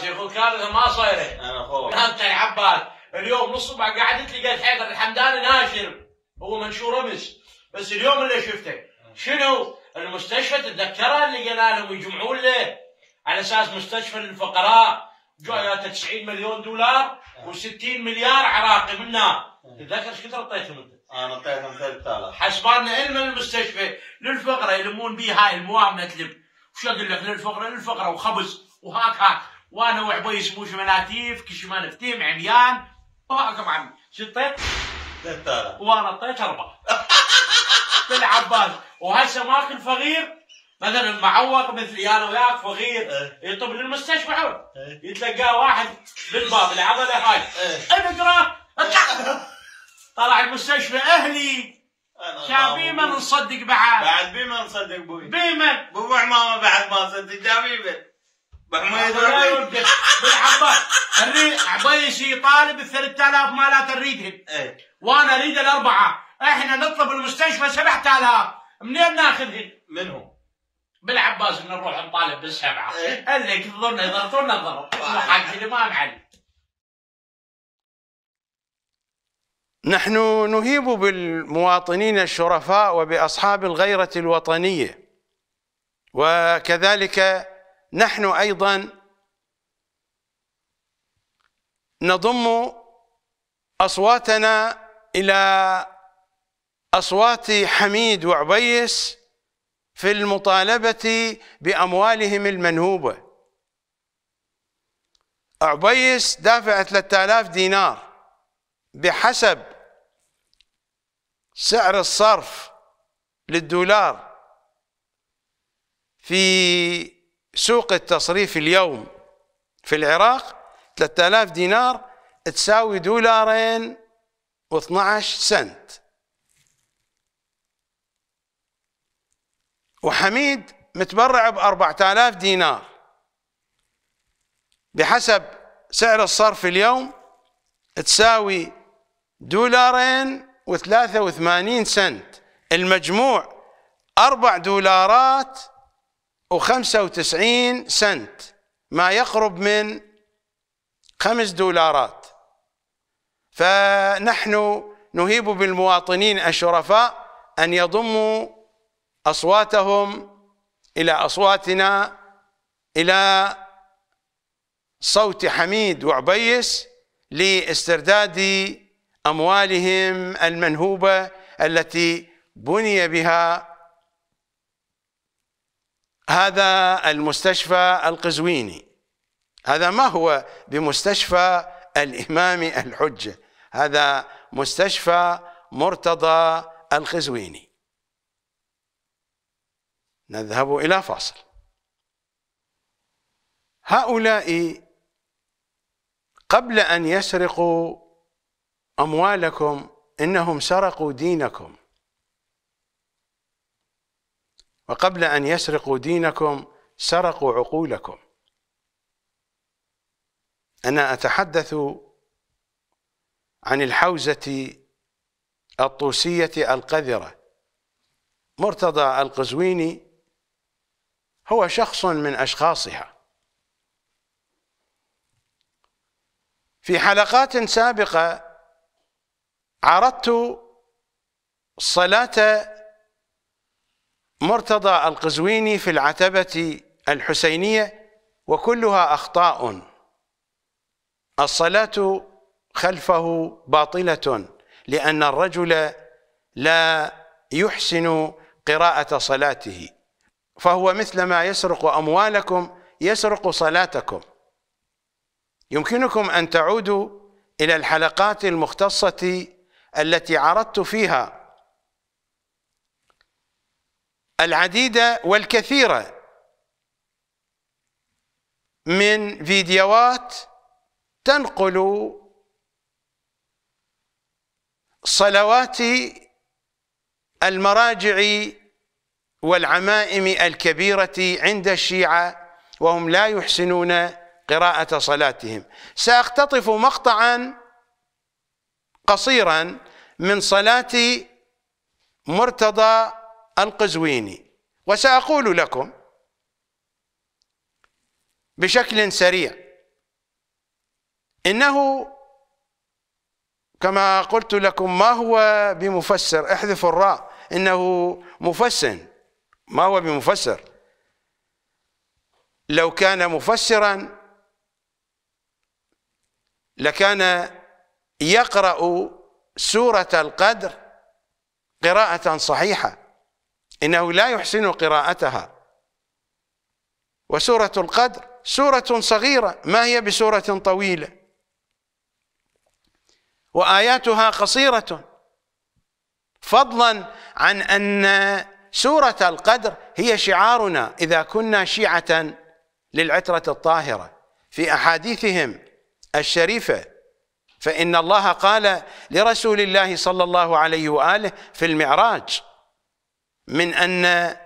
شيخو كارثه ما صايره انا اخوك انت يا عباد اليوم نص الصبح قعدت لي قال حيدر الحمداني ناشر هو منشور امس بس اليوم اللي شفته شنو المستشفى تتذكرها اللي قلنا لهم يجمعون له على اساس مستشفى للفقراء جاياته 90 مليون دولار و60 مليار عراقي منا تتذكر ايش كثر اعطيتهم انت؟ انا اعطيتهم 3000 حسبان علم المستشفى للفقره يلمون بي هاي المواعمة تلب وش اقول لك للفقره للفقره وخبز وهاك هاك وانا وعبي سمو شمناتيف كشمان فتيم عميان وهاك معمي شطيت 3000 وانا اعطيت اربعه بالعباس وهسه ماكل فقير مثلا معوق مثلي انا وياك فقير إيه. يطب للمستشفى إيه. يتلقاه واحد بالباب العضله هاي إيه. اقرا طلع المستشفى اهلي شاب بيمن نصدق بعد بعد بيمن نصدق بوي بيمن بو عمامه بعد ما صدق جابيبه بحميد بالعباس الري طالب ال 3000 مالات نريدهم ايه وانا اريد الاربعه احنا نطلب المستشفى 7000 منين ناخذهن؟ منهم؟ بالعباس نروح نطالب بالسبعه إيه. قال لك الظن اذا ضرب حق الامام علي نحن نهيب بالمواطنين الشرفاء وبأصحاب الغيرة الوطنية وكذلك نحن أيضا نضم أصواتنا إلى أصوات حميد وعبيس في المطالبة بأموالهم المنهوبة عبيس دافع 3000 دينار بحسب سعر الصرف للدولار في سوق التصريف اليوم في العراق 3000 دينار تساوي دولارين و12 سنت وحميد متبرع ب 4000 دينار بحسب سعر الصرف اليوم تساوي دولارين وثلاثة وثمانين سنت المجموع أربع دولارات وخمسة وتسعين سنت ما يقرب من خمس دولارات فنحن نهيب بالمواطنين الشرفاء أن يضموا أصواتهم إلى أصواتنا إلى صوت حميد وعبيس لاسترداد أموالهم المنهوبة التي بني بها هذا المستشفى القزويني هذا ما هو بمستشفى الإمام الحجة هذا مستشفى مرتضى القزويني نذهب إلى فاصل هؤلاء قبل أن يسرقوا أموالكم إنهم سرقوا دينكم وقبل أن يسرقوا دينكم سرقوا عقولكم أنا أتحدث عن الحوزة الطوسية القذرة مرتضى القزويني هو شخص من أشخاصها في حلقات سابقة عرضت صلاة مرتضى القزويني في العتبة الحسينية وكلها أخطاء الصلاة خلفه باطلة لأن الرجل لا يحسن قراءة صلاته فهو مثلما يسرق أموالكم يسرق صلاتكم يمكنكم أن تعودوا إلى الحلقات المختصة التي عرضت فيها العديدة والكثيرة من فيديوهات تنقل صلوات المراجع والعمائم الكبيرة عند الشيعة وهم لا يحسنون قراءة صلاتهم سأقتطف مقطعا قصيرا من صلاة مرتضى القزويني وسأقول لكم بشكل سريع إنه كما قلت لكم ما هو بمفسر احذف الراء إنه مفسن ما هو بمفسر لو كان مفسرا لكان يقرأ سورة القدر قراءة صحيحة إنه لا يحسن قراءتها وسورة القدر سورة صغيرة ما هي بسورة طويلة وآياتها قصيرة فضلا عن أن سورة القدر هي شعارنا إذا كنا شيعة للعترة الطاهرة في أحاديثهم الشريفة فإن الله قال لرسول الله صلى الله عليه وآله في المعراج من أن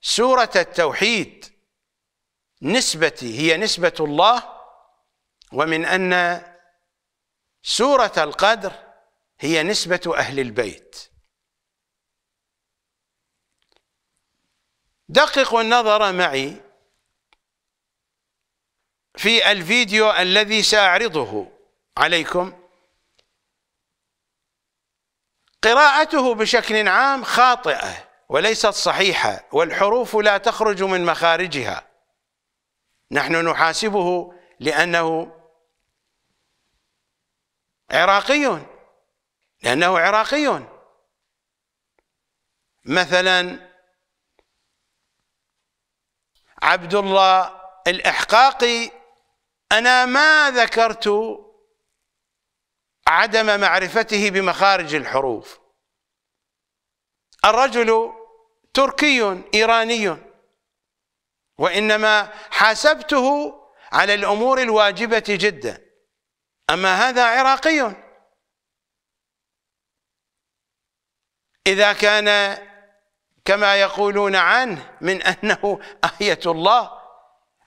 سورة التوحيد نسبتي هي نسبة الله ومن أن سورة القدر هي نسبة أهل البيت دققوا النظر معي في الفيديو الذي سأعرضه عليكم قراءته بشكل عام خاطئة وليست صحيحة والحروف لا تخرج من مخارجها نحن نحاسبه لأنه عراقي لأنه عراقي مثلا عبد الله الإحقاقي أنا ما ذكرت عدم معرفته بمخارج الحروف الرجل تركي إيراني وإنما حاسبته على الأمور الواجبة جدا أما هذا عراقي إذا كان كما يقولون عنه من أنه آية الله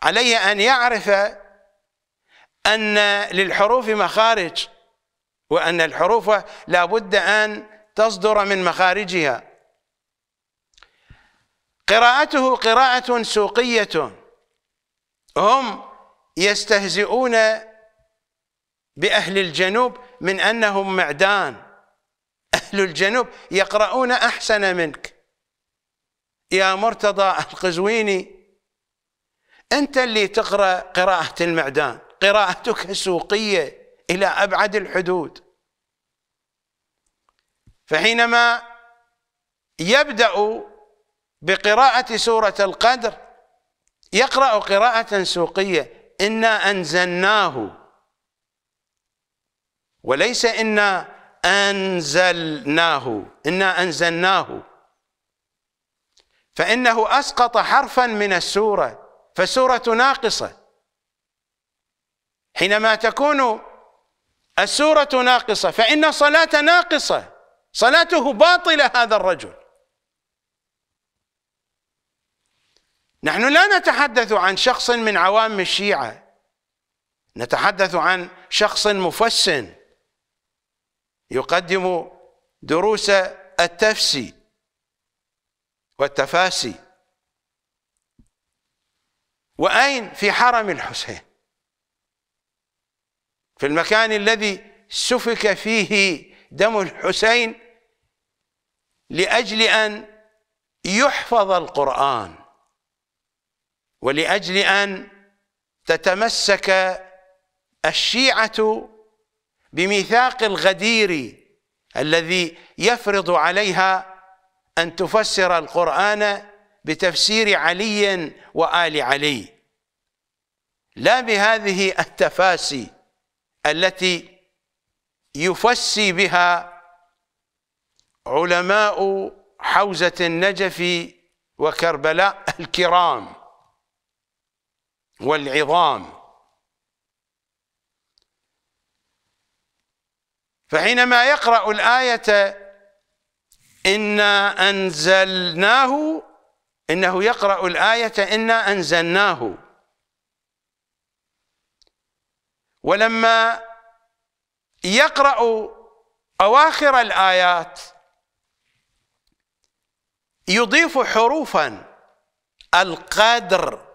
عليه أن يعرف أن للحروف مخارج وأن الحروف لا بد أن تصدر من مخارجها قراءته قراءة سوقية هم يستهزئون بأهل الجنوب من أنهم معدان أهل الجنوب يقرؤون أحسن منك يا مرتضى القزويني أنت اللي تقرأ قراءة المعدان قراءتك سوقية إلى أبعد الحدود فحينما يبدأ بقراءة سورة القدر يقرأ قراءة سوقية إنا أنزلناه وليس إنا أنزلناه إنا أنزلناه فإنه أسقط حرفا من السورة فالسورة ناقصة حينما تكون السورة ناقصة فإن صلاة ناقصة صلاته باطلة هذا الرجل نحن لا نتحدث عن شخص من عوام الشيعة نتحدث عن شخص مفسن يقدم دروس التفسي والتفاسي وأين في حرم الحسين في المكان الذي سفك فيه دم الحسين لأجل أن يحفظ القرآن ولأجل أن تتمسك الشيعة بميثاق الغدير الذي يفرض عليها أن تفسر القرآن بتفسير علي وآل علي لا بهذه التفاسي التي يفسي بها علماء حوزة النجف وكربلاء الكرام والعظام فحينما يقرأ الآية إنا أنزلناه إنه يقرأ الآية إنا أنزلناه ولما يقرأ أواخر الآيات يضيف حروفا القدر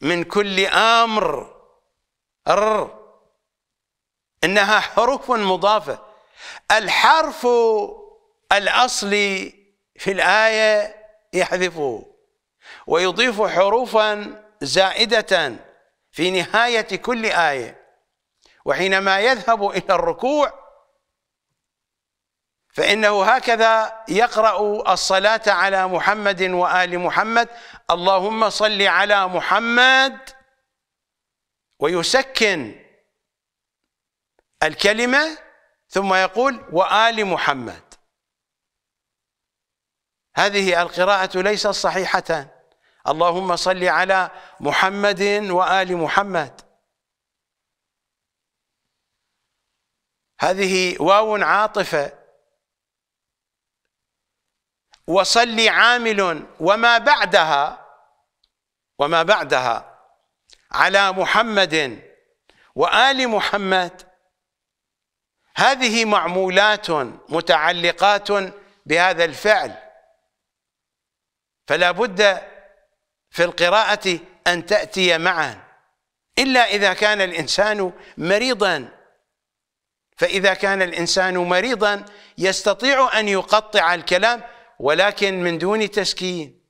من كل امر ر انها حروف مضافه الحرف الاصلي في الايه يحذفه ويضيف حروفا زائده في نهاية كل آية وحينما يذهب إلى الركوع فإنه هكذا يقرأ الصلاة على محمد وآل محمد اللهم صل على محمد ويسكن الكلمة ثم يقول وآل محمد هذه القراءة ليست صحيحة اللهم صل على محمد وآل محمد هذه واو عاطفة وصل عامل وما بعدها وما بعدها على محمد وآل محمد هذه معمولات متعلقات بهذا الفعل فلا بد في القراءة أن تأتي معا إلا إذا كان الإنسان مريضا فإذا كان الإنسان مريضا يستطيع أن يقطع الكلام ولكن من دون تسكين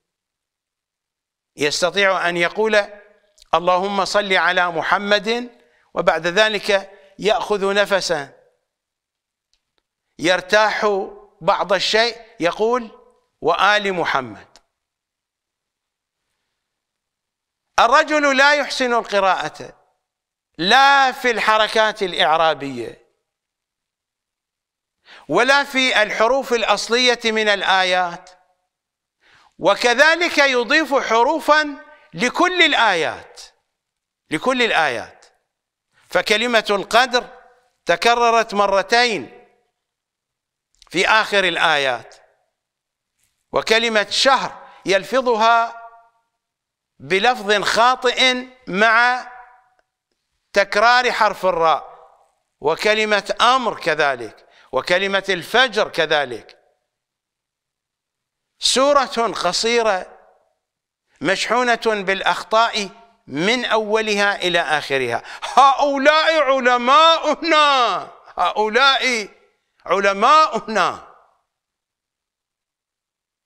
يستطيع أن يقول اللهم صل على محمد وبعد ذلك يأخذ نفسا يرتاح بعض الشيء يقول وآل محمد الرجل لا يحسن القراءة لا في الحركات الإعرابية ولا في الحروف الأصلية من الآيات وكذلك يضيف حروفا لكل الآيات لكل الآيات فكلمة القدر تكررت مرتين في آخر الآيات وكلمة شهر يلفظها بلفظ خاطئ مع تكرار حرف الراء وكلمة أمر كذلك وكلمة الفجر كذلك سورة قصيرة مشحونة بالأخطاء من أولها إلى آخرها هؤلاء علماؤنا هؤلاء علماؤنا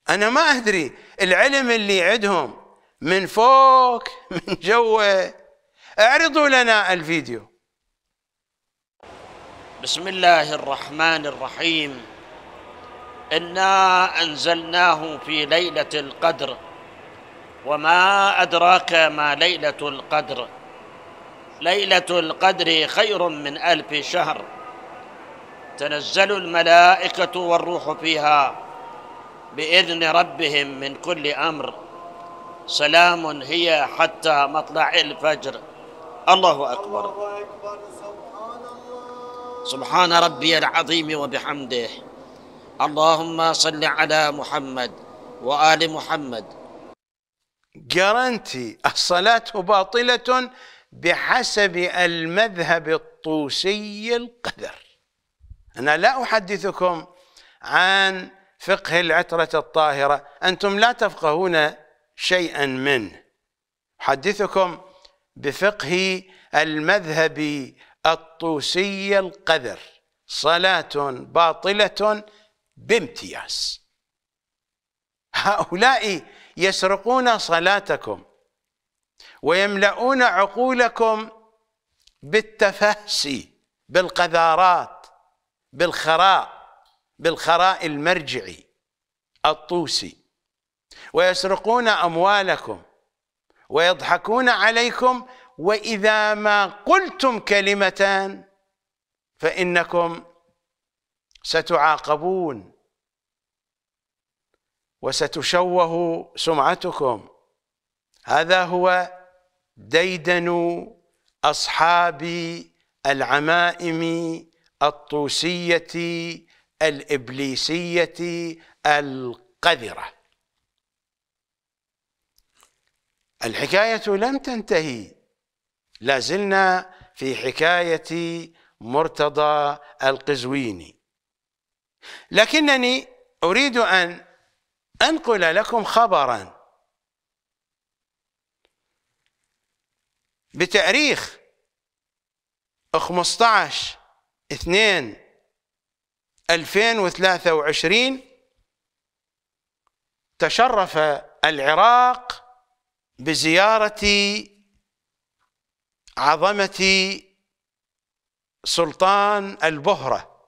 أنا ما أدري العلم اللي عندهم من فوق من جوه اعرضوا لنا الفيديو بسم الله الرحمن الرحيم انا انزلناه في ليله القدر وما ادراك ما ليله القدر ليله القدر خير من الف شهر تنزل الملائكه والروح فيها باذن ربهم من كل امر سلام هي حتى مطلع الفجر الله أكبر سبحان ربي العظيم وبحمده اللهم صل على محمد وآل محمد جارنتي الصلاة باطلة بحسب المذهب الطوسي القدر أنا لا أحدثكم عن فقه العترة الطاهرة أنتم لا تفقهون شيئا منه حدثكم بفقه المذهب الطوسي القذر صلاة باطلة بامتياز هؤلاء يسرقون صلاتكم ويملؤون عقولكم بالتفاسي بالقذارات بالخراء بالخراء المرجعي الطوسي ويسرقون أموالكم ويضحكون عليكم وإذا ما قلتم كلمة فإنكم ستعاقبون وستشوه سمعتكم هذا هو ديدن أصحاب العمائم الطوسية الإبليسية القذرة الحكاية لم تنتهي لا زلنا في حكاية مرتضى القزويني لكنني أريد أن أنقل لكم خبرا بتاريخ 15 2 2023 تشرف العراق بزيارة عظمة سلطان البهرة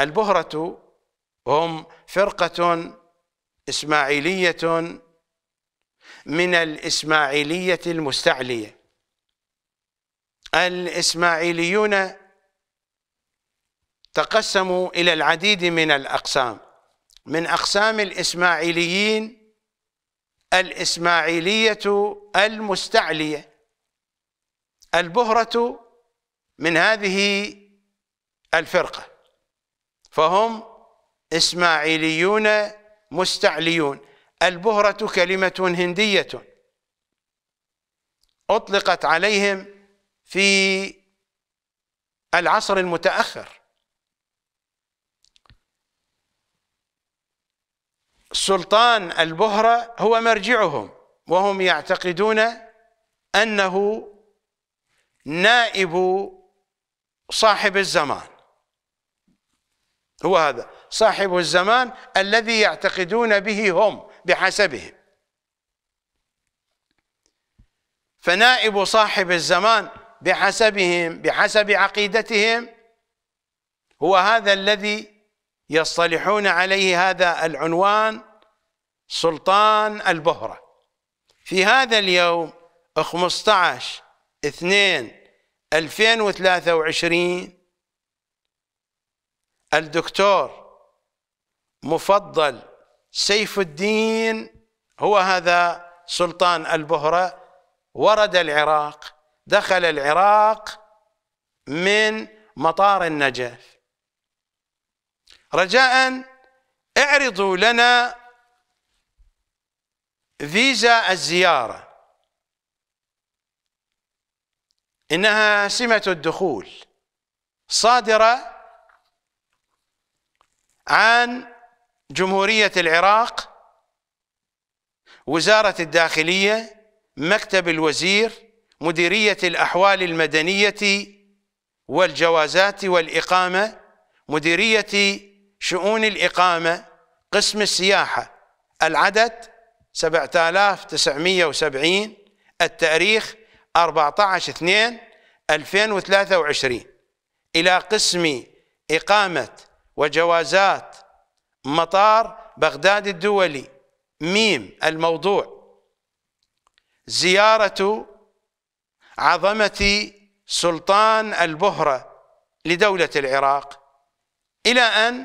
البهرة هم فرقة إسماعيلية من الإسماعيلية المستعلية الإسماعيليون تقسموا إلى العديد من الأقسام من أقسام الإسماعيليين الإسماعيلية المستعلية البهرة من هذه الفرقة فهم إسماعيليون مستعليون البهرة كلمة هندية أطلقت عليهم في العصر المتأخر سلطان البهرة هو مرجعهم وهم يعتقدون أنه نائب صاحب الزمان هو هذا صاحب الزمان الذي يعتقدون به هم بحسبهم فنائب صاحب الزمان بحسبهم بحسب عقيدتهم هو هذا الذي يصطلحون عليه هذا العنوان سلطان البهرة في هذا اليوم 15 2 2023 الدكتور مفضل سيف الدين هو هذا سلطان البهرة ورد العراق دخل العراق من مطار النجف رجاء اعرضوا لنا فيزا الزيارة إنها سمة الدخول صادرة عن جمهورية العراق وزارة الداخلية مكتب الوزير مديرية الأحوال المدنية والجوازات والإقامة مديرية شؤون الإقامة قسم السياحة العدد 7970 التاريخ 14 2 2023 إلى قسم إقامة وجوازات مطار بغداد الدولي ميم الموضوع زيارة عظمة سلطان البهرة لدولة العراق إلى أن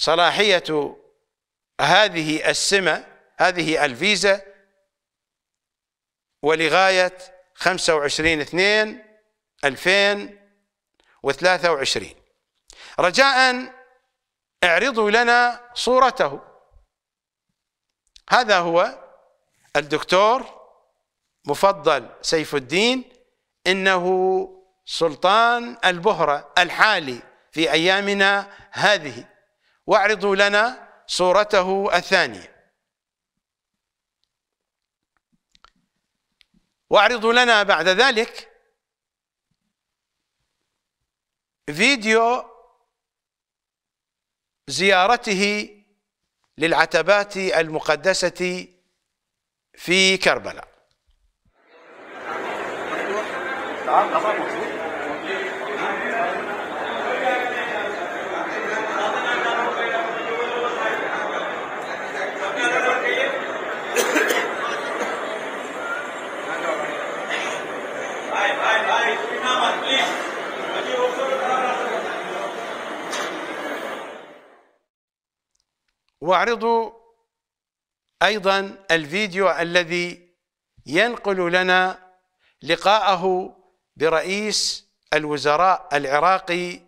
صلاحية هذه السمة هذه الفيزا ولغاية 25 2 2023 رجاء اعرضوا لنا صورته هذا هو الدكتور مفضل سيف الدين إنه سلطان البهرة الحالي في أيامنا هذه واعرضوا لنا صورته الثانية واعرضوا لنا بعد ذلك فيديو زيارته للعتبات المقدسة في كربلاء واعرضوا أيضا الفيديو الذي ينقل لنا لقاءه برئيس الوزراء العراقي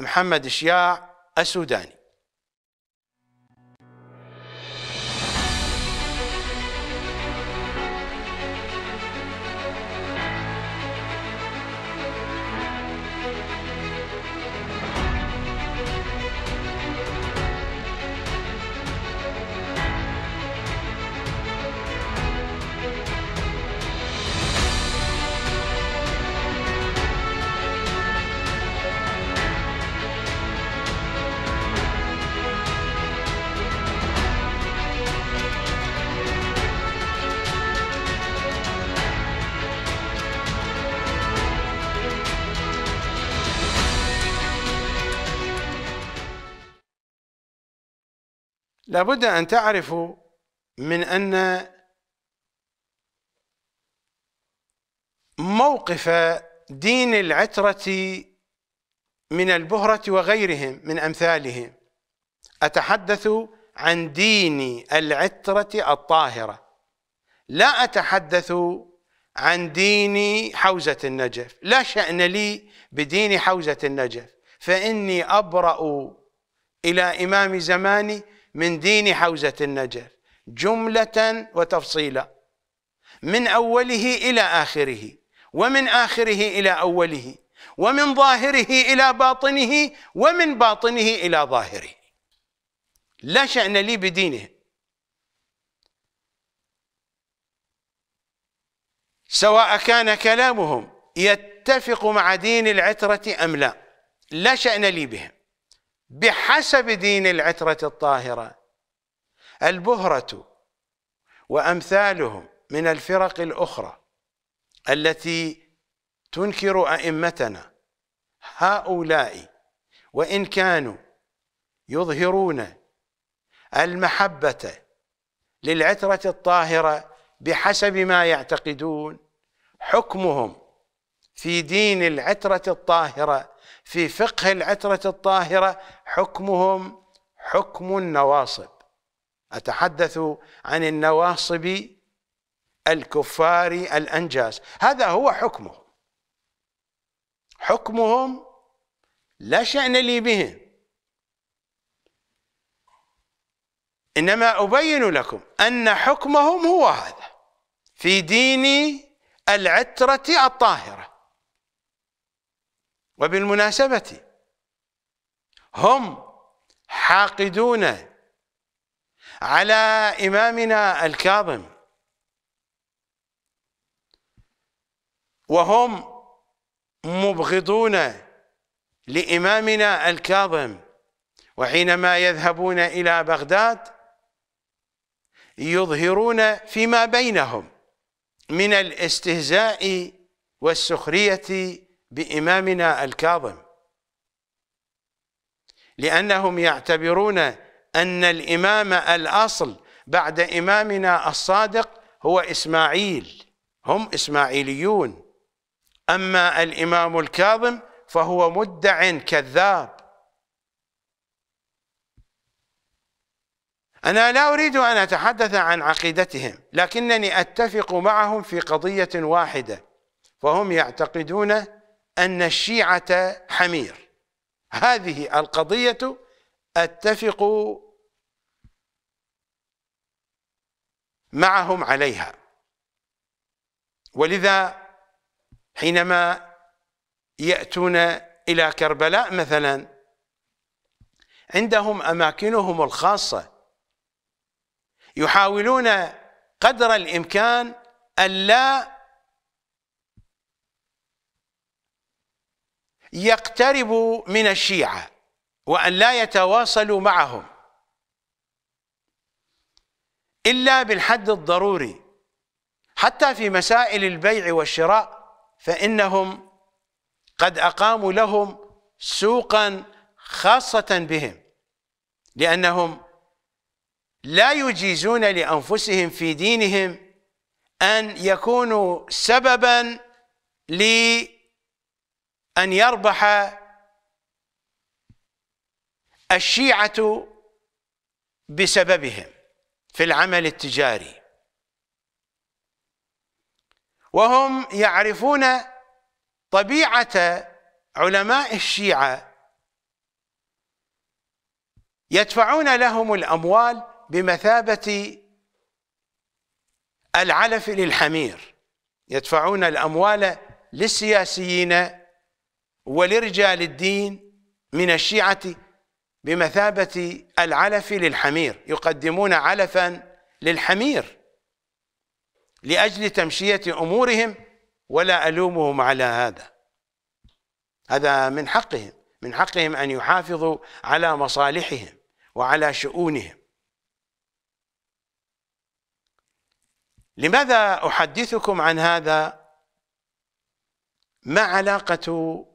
محمد شياع السوداني لابد أن تعرفوا من أن موقف دين العترة من البهرة وغيرهم من أمثالهم أتحدث عن دين العترة الطاهرة لا أتحدث عن دين حوزة النجف لا شأن لي بدين حوزة النجف فإني أبرأ إلى إمام زماني من دين حوزة النجف جملة وتفصيلا من أوله إلى آخره ومن آخره إلى أوله ومن ظاهره إلى باطنه ومن باطنه إلى ظاهره لا شأن لي بدينهم سواء كان كلامهم يتفق مع دين العترة أم لا لا شأن لي بهم بحسب دين العترة الطاهرة البهرة وأمثالهم من الفرق الأخرى التي تنكر أئمتنا هؤلاء وإن كانوا يظهرون المحبة للعترة الطاهرة بحسب ما يعتقدون حكمهم في دين العترة الطاهرة في فقه العترة الطاهرة حكمهم حكم النواصب أتحدث عن النواصب الكفار الأنجاس هذا هو حكمهم حكمهم لا شأن لي بهم إنما أبين لكم أن حكمهم هو هذا في دين العترة الطاهرة وبالمناسبة هم حاقدون على إمامنا الكاظم وهم مبغضون لإمامنا الكاظم وحينما يذهبون إلى بغداد يظهرون فيما بينهم من الاستهزاء والسخرية بإمامنا الكاظم لأنهم يعتبرون أن الإمام الأصل بعد إمامنا الصادق هو إسماعيل هم إسماعيليون أما الإمام الكاظم فهو مدع كذاب أنا لا أريد أن أتحدث عن عقيدتهم لكنني أتفق معهم في قضية واحدة فهم يعتقدون أن الشيعة حمير هذه القضية أتفق معهم عليها ولذا حينما يأتون إلى كربلاء مثلا عندهم أماكنهم الخاصة يحاولون قدر الإمكان ألا يقترب من الشيعة وأن لا يتواصلوا معهم إلا بالحد الضروري حتى في مسائل البيع والشراء فإنهم قد أقاموا لهم سوقا خاصة بهم لأنهم لا يجيزون لأنفسهم في دينهم أن يكونوا سببا لأنفسهم ان يربح الشيعه بسببهم في العمل التجاري وهم يعرفون طبيعه علماء الشيعه يدفعون لهم الاموال بمثابه العلف للحمير يدفعون الاموال للسياسيين ولرجال الدين من الشيعة بمثابة العلف للحمير يقدمون علفا للحمير لأجل تمشية أمورهم ولا ألومهم على هذا هذا من حقهم من حقهم أن يحافظوا على مصالحهم وعلى شؤونهم لماذا أحدثكم عن هذا ما علاقة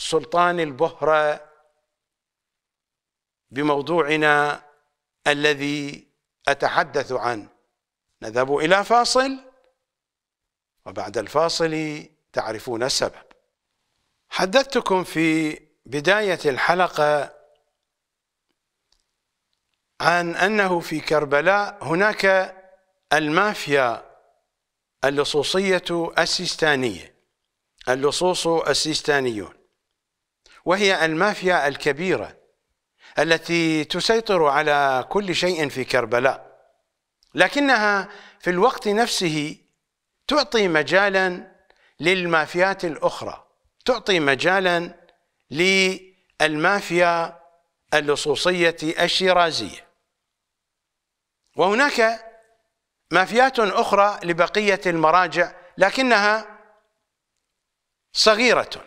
سلطان البهرة بموضوعنا الذي أتحدث عنه نذهب إلى فاصل وبعد الفاصل تعرفون السبب حدثتكم في بداية الحلقة عن أنه في كربلاء هناك المافيا اللصوصية السيستانية اللصوص السيستانيون وهي المافيا الكبيرة التي تسيطر على كل شيء في كربلاء لكنها في الوقت نفسه تعطي مجالا للمافيات الأخرى تعطي مجالا للمافيا اللصوصية الشيرازية وهناك مافيات أخرى لبقية المراجع لكنها صغيرة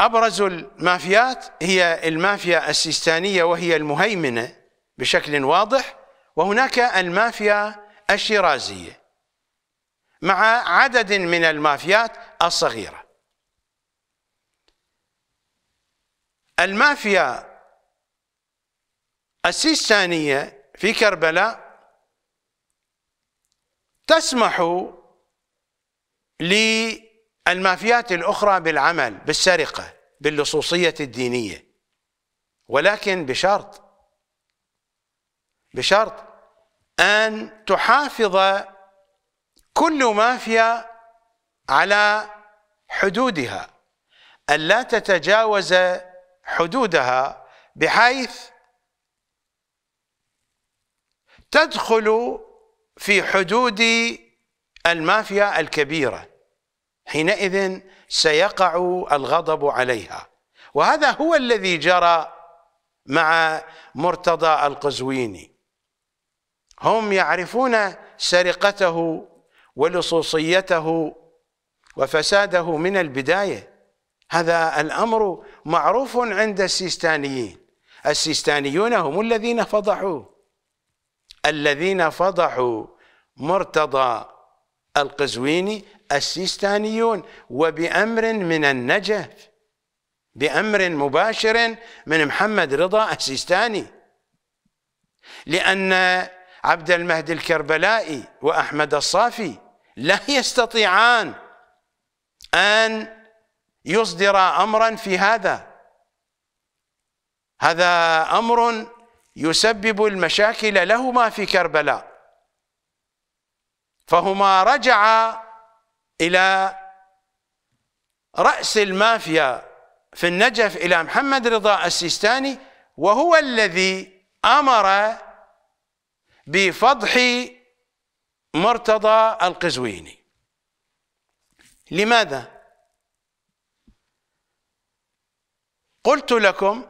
أبرز المافيات هي المافيا السيستانية وهي المهيمنة بشكل واضح وهناك المافيا الشيرازية مع عدد من المافيات الصغيرة المافيا السيستانية في كربلاء تسمح لي المافيات الأخرى بالعمل بالسرقة باللصوصية الدينية ولكن بشرط بشرط أن تحافظ كل مافيا على حدودها ألا تتجاوز حدودها بحيث تدخل في حدود المافيا الكبيرة حينئذ سيقع الغضب عليها وهذا هو الذي جرى مع مرتضى القزويني هم يعرفون سرقته ولصوصيته وفساده من البداية هذا الأمر معروف عند السيستانيين السيستانيون هم الذين فضحوا الذين فضحوا مرتضى القزويني السيستانيون وبأمر من النجف بأمر مباشر من محمد رضا السيستاني لأن عبد المهدي الكربلائي وأحمد الصافي لا يستطيعان أن يصدر أمرا في هذا هذا أمر يسبب المشاكل لهما في كربلاء فهما رجعا إلى رأس المافيا في النجف إلى محمد رضا السيستاني وهو الذي أمر بفضح مرتضى القزويني لماذا؟ قلت لكم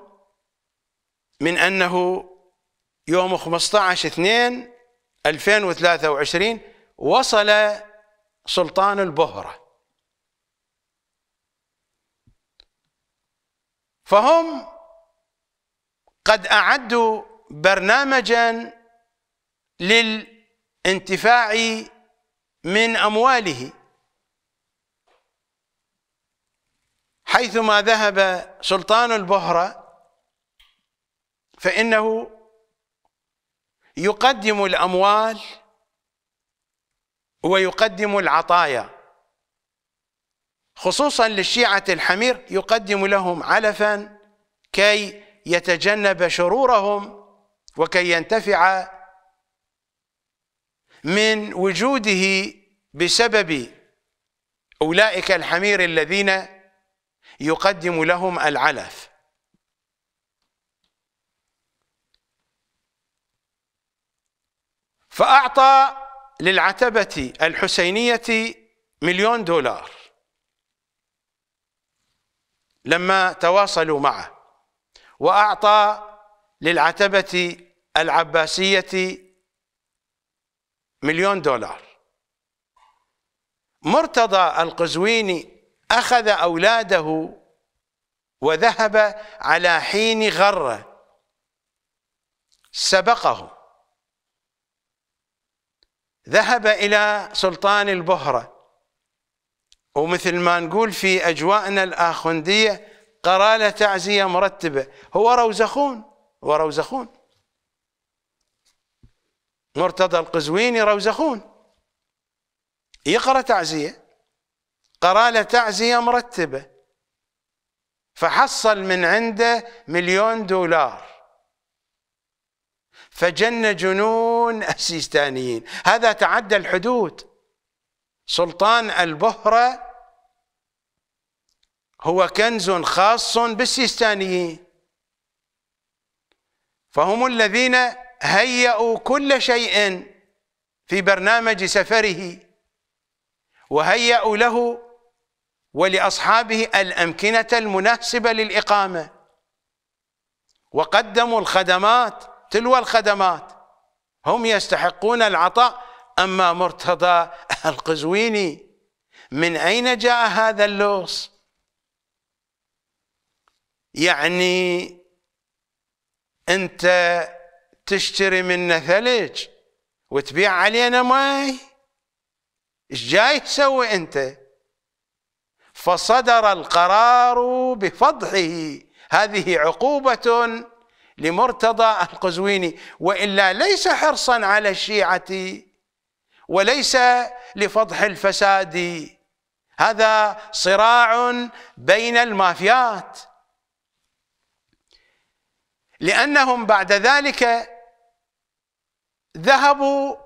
من أنه يوم 15 2 2023 وصل سلطان البهرة فهم قد أعدوا برنامجا للانتفاع من أمواله حيثما ذهب سلطان البهرة فإنه يقدم الأموال هو يقدم العطايا خصوصا للشيعة الحمير يقدم لهم علفا كي يتجنب شرورهم وكي ينتفع من وجوده بسبب أولئك الحمير الذين يقدم لهم العلف فأعطى للعتبة الحسينية مليون دولار لما تواصلوا معه وأعطى للعتبة العباسية مليون دولار مرتضى القزويني أخذ أولاده وذهب على حين غره سبقهم ذهب إلى سلطان البهرة ومثل ما نقول في أجواءنا الآخندية قرالة له تعزية مرتبة هو روزخون هو روزخون مرتضى القزويني روزخون يقرأ تعزية قرالة له تعزية مرتبة فحصل من عنده مليون دولار فجن جنون السيستانيين هذا تعدى الحدود سلطان البهرة هو كنز خاص بالسيستانيين فهم الذين هيئوا كل شيء في برنامج سفره وهيئوا له ولأصحابه الأمكنة المناسبة للإقامة وقدموا الخدمات تلو الخدمات هم يستحقون العطاء أما مرتضى القزويني من أين جاء هذا اللوص يعني أنت تشتري منه ثلج وتبيع علينا ماي ايش جاي تسوي انت فصدر القرار بفضحه هذه عقوبه لمرتضى القزويني والا ليس حرصا على الشيعه وليس لفضح الفساد هذا صراع بين المافيات لانهم بعد ذلك ذهبوا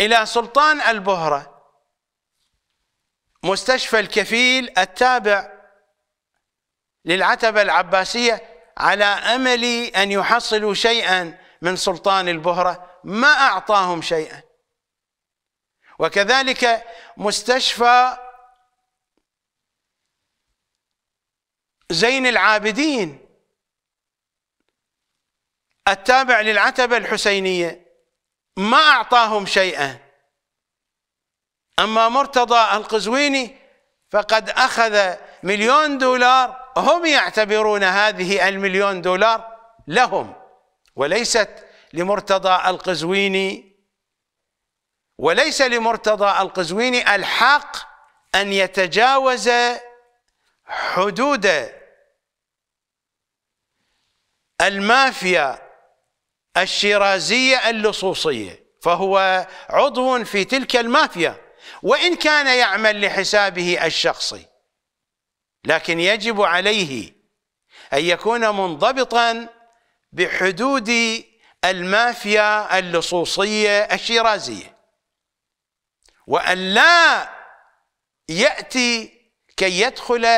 الى سلطان البهره مستشفى الكفيل التابع للعتبه العباسيه على امل ان يحصلوا شيئا من سلطان البهره ما اعطاهم شيئا وكذلك مستشفى زين العابدين التابع للعتبه الحسينيه ما اعطاهم شيئا اما مرتضى القزويني فقد اخذ مليون دولار هم يعتبرون هذه المليون دولار لهم وليست لمرتضى القزويني وليس لمرتضى القزويني الحق أن يتجاوز حدود المافيا الشيرازية اللصوصية فهو عضو في تلك المافيا وإن كان يعمل لحسابه الشخصي لكن يجب عليه أن يكون منضبطا بحدود المافيا اللصوصية الشيرازية وأن لا يأتي كي يدخل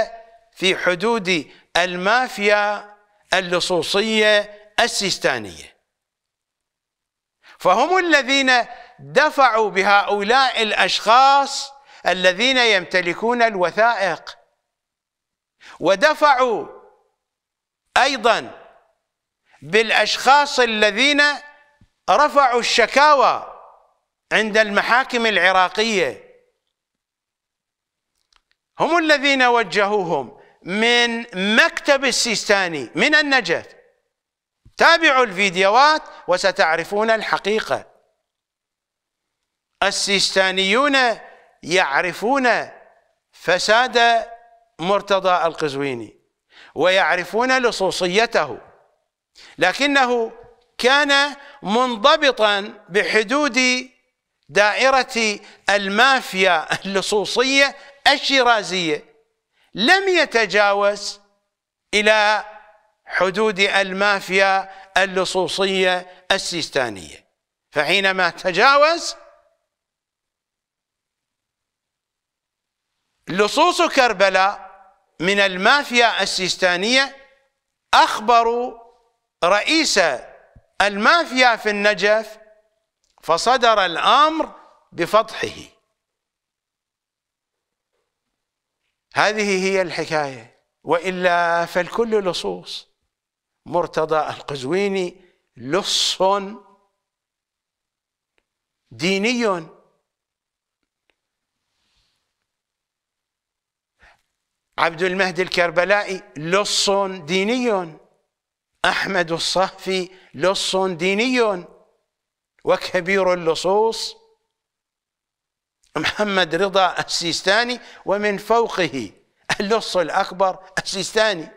في حدود المافيا اللصوصية السيستانية فهم الذين دفعوا بهؤلاء الأشخاص الذين يمتلكون الوثائق ودفعوا أيضا بالأشخاص الذين رفعوا الشكاوى عند المحاكم العراقية هم الذين وجهوهم من مكتب السيستاني من النجف تابعوا الفيديوهات وستعرفون الحقيقة السيستانيون يعرفون فساد مرتضى القزويني ويعرفون لصوصيته لكنه كان منضبطا بحدود دائرة المافيا اللصوصية الشيرازية لم يتجاوز إلى حدود المافيا اللصوصية السيستانية فحينما تجاوز لصوص كربلاء من المافيا السيستانية أخبروا رئيس المافيا في النجف فصدر الأمر بفضحه هذه هي الحكاية وإلا فالكل لصوص مرتضى القزويني لص ديني عبد المهدي الكربلائي لص ديني أحمد الصهفي لص ديني وكبير اللصوص محمد رضا السيستاني ومن فوقه اللص الأكبر السيستاني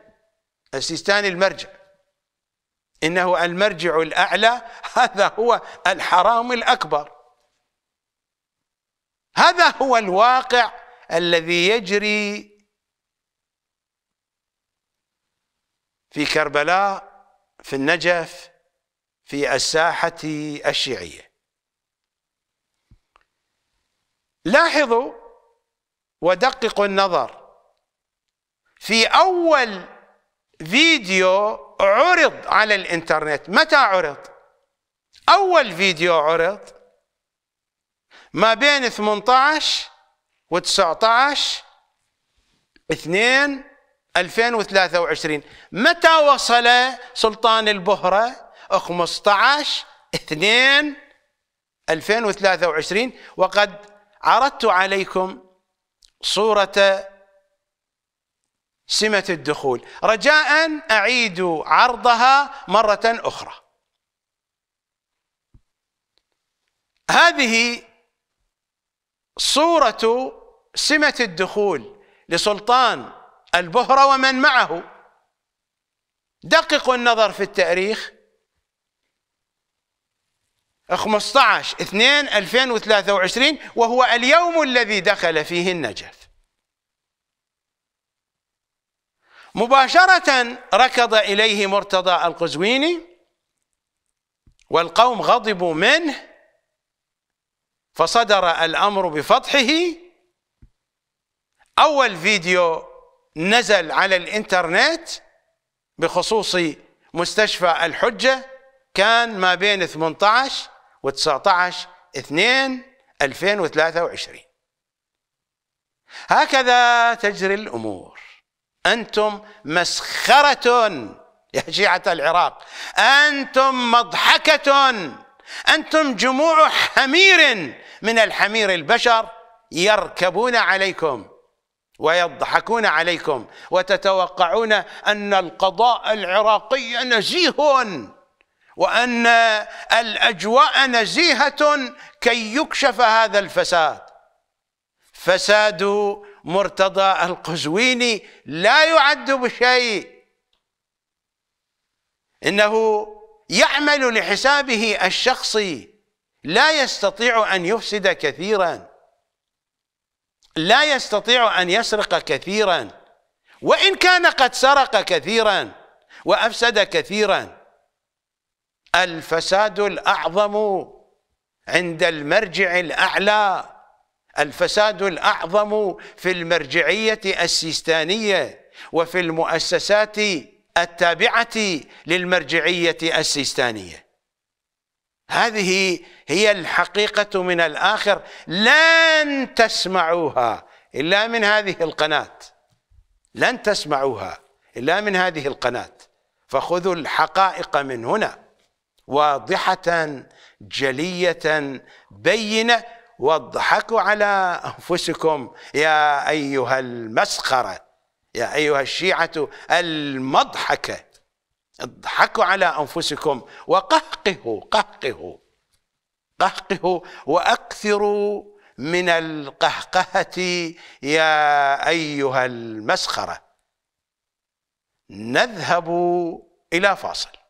السيستاني المرجع إنه المرجع الأعلى هذا هو الحرام الأكبر هذا هو الواقع الذي يجري في كربلاء في النجف في الساحة الشيعية لاحظوا ودققوا النظر في أول فيديو عرض على الإنترنت متى عرض؟ أول فيديو عرض ما بين 18 و 19 2 2023 متى وصل سلطان البهرة 15 2 2023 وقد عرضت عليكم صورة سمة الدخول رجاء أعيدوا عرضها مرة أخرى هذه صورة سمة الدخول لسلطان البهرة ومن معه دققوا النظر في التاريخ 15 2 2023 وهو اليوم الذي دخل فيه النجف مباشرة ركض إليه مرتضى القزويني والقوم غضبوا منه فصدر الأمر بفضحه أول فيديو نزل على الانترنت بخصوص مستشفى الحجة كان ما بين 18 و 19 2 2023 هكذا تجري الأمور أنتم مسخرة يا شيعة العراق أنتم مضحكة أنتم جموع حمير من الحمير البشر يركبون عليكم ويضحكون عليكم وتتوقعون أن القضاء العراقي نزيه وأن الأجواء نزيهة كي يكشف هذا الفساد فساد مرتضى القزويني لا يعد بشيء إنه يعمل لحسابه الشخصي لا يستطيع أن يفسد كثيراً لا يستطيع أن يسرق كثيرا وإن كان قد سرق كثيرا وأفسد كثيرا الفساد الأعظم عند المرجع الأعلى الفساد الأعظم في المرجعية السيستانية وفي المؤسسات التابعة للمرجعية السيستانية هذه هي الحقيقة من الآخر لن تسمعوها إلا من هذه القناة لن تسمعوها إلا من هذه القناة فخذوا الحقائق من هنا واضحة جلية بينة واضحكوا على أنفسكم يا أيها المسخرة يا أيها الشيعة المضحكة اضحكوا على أنفسكم وقهقهوا قهقهوا قهقهوا وأكثروا من القهقهة يا أيها المسخرة نذهب إلى فاصل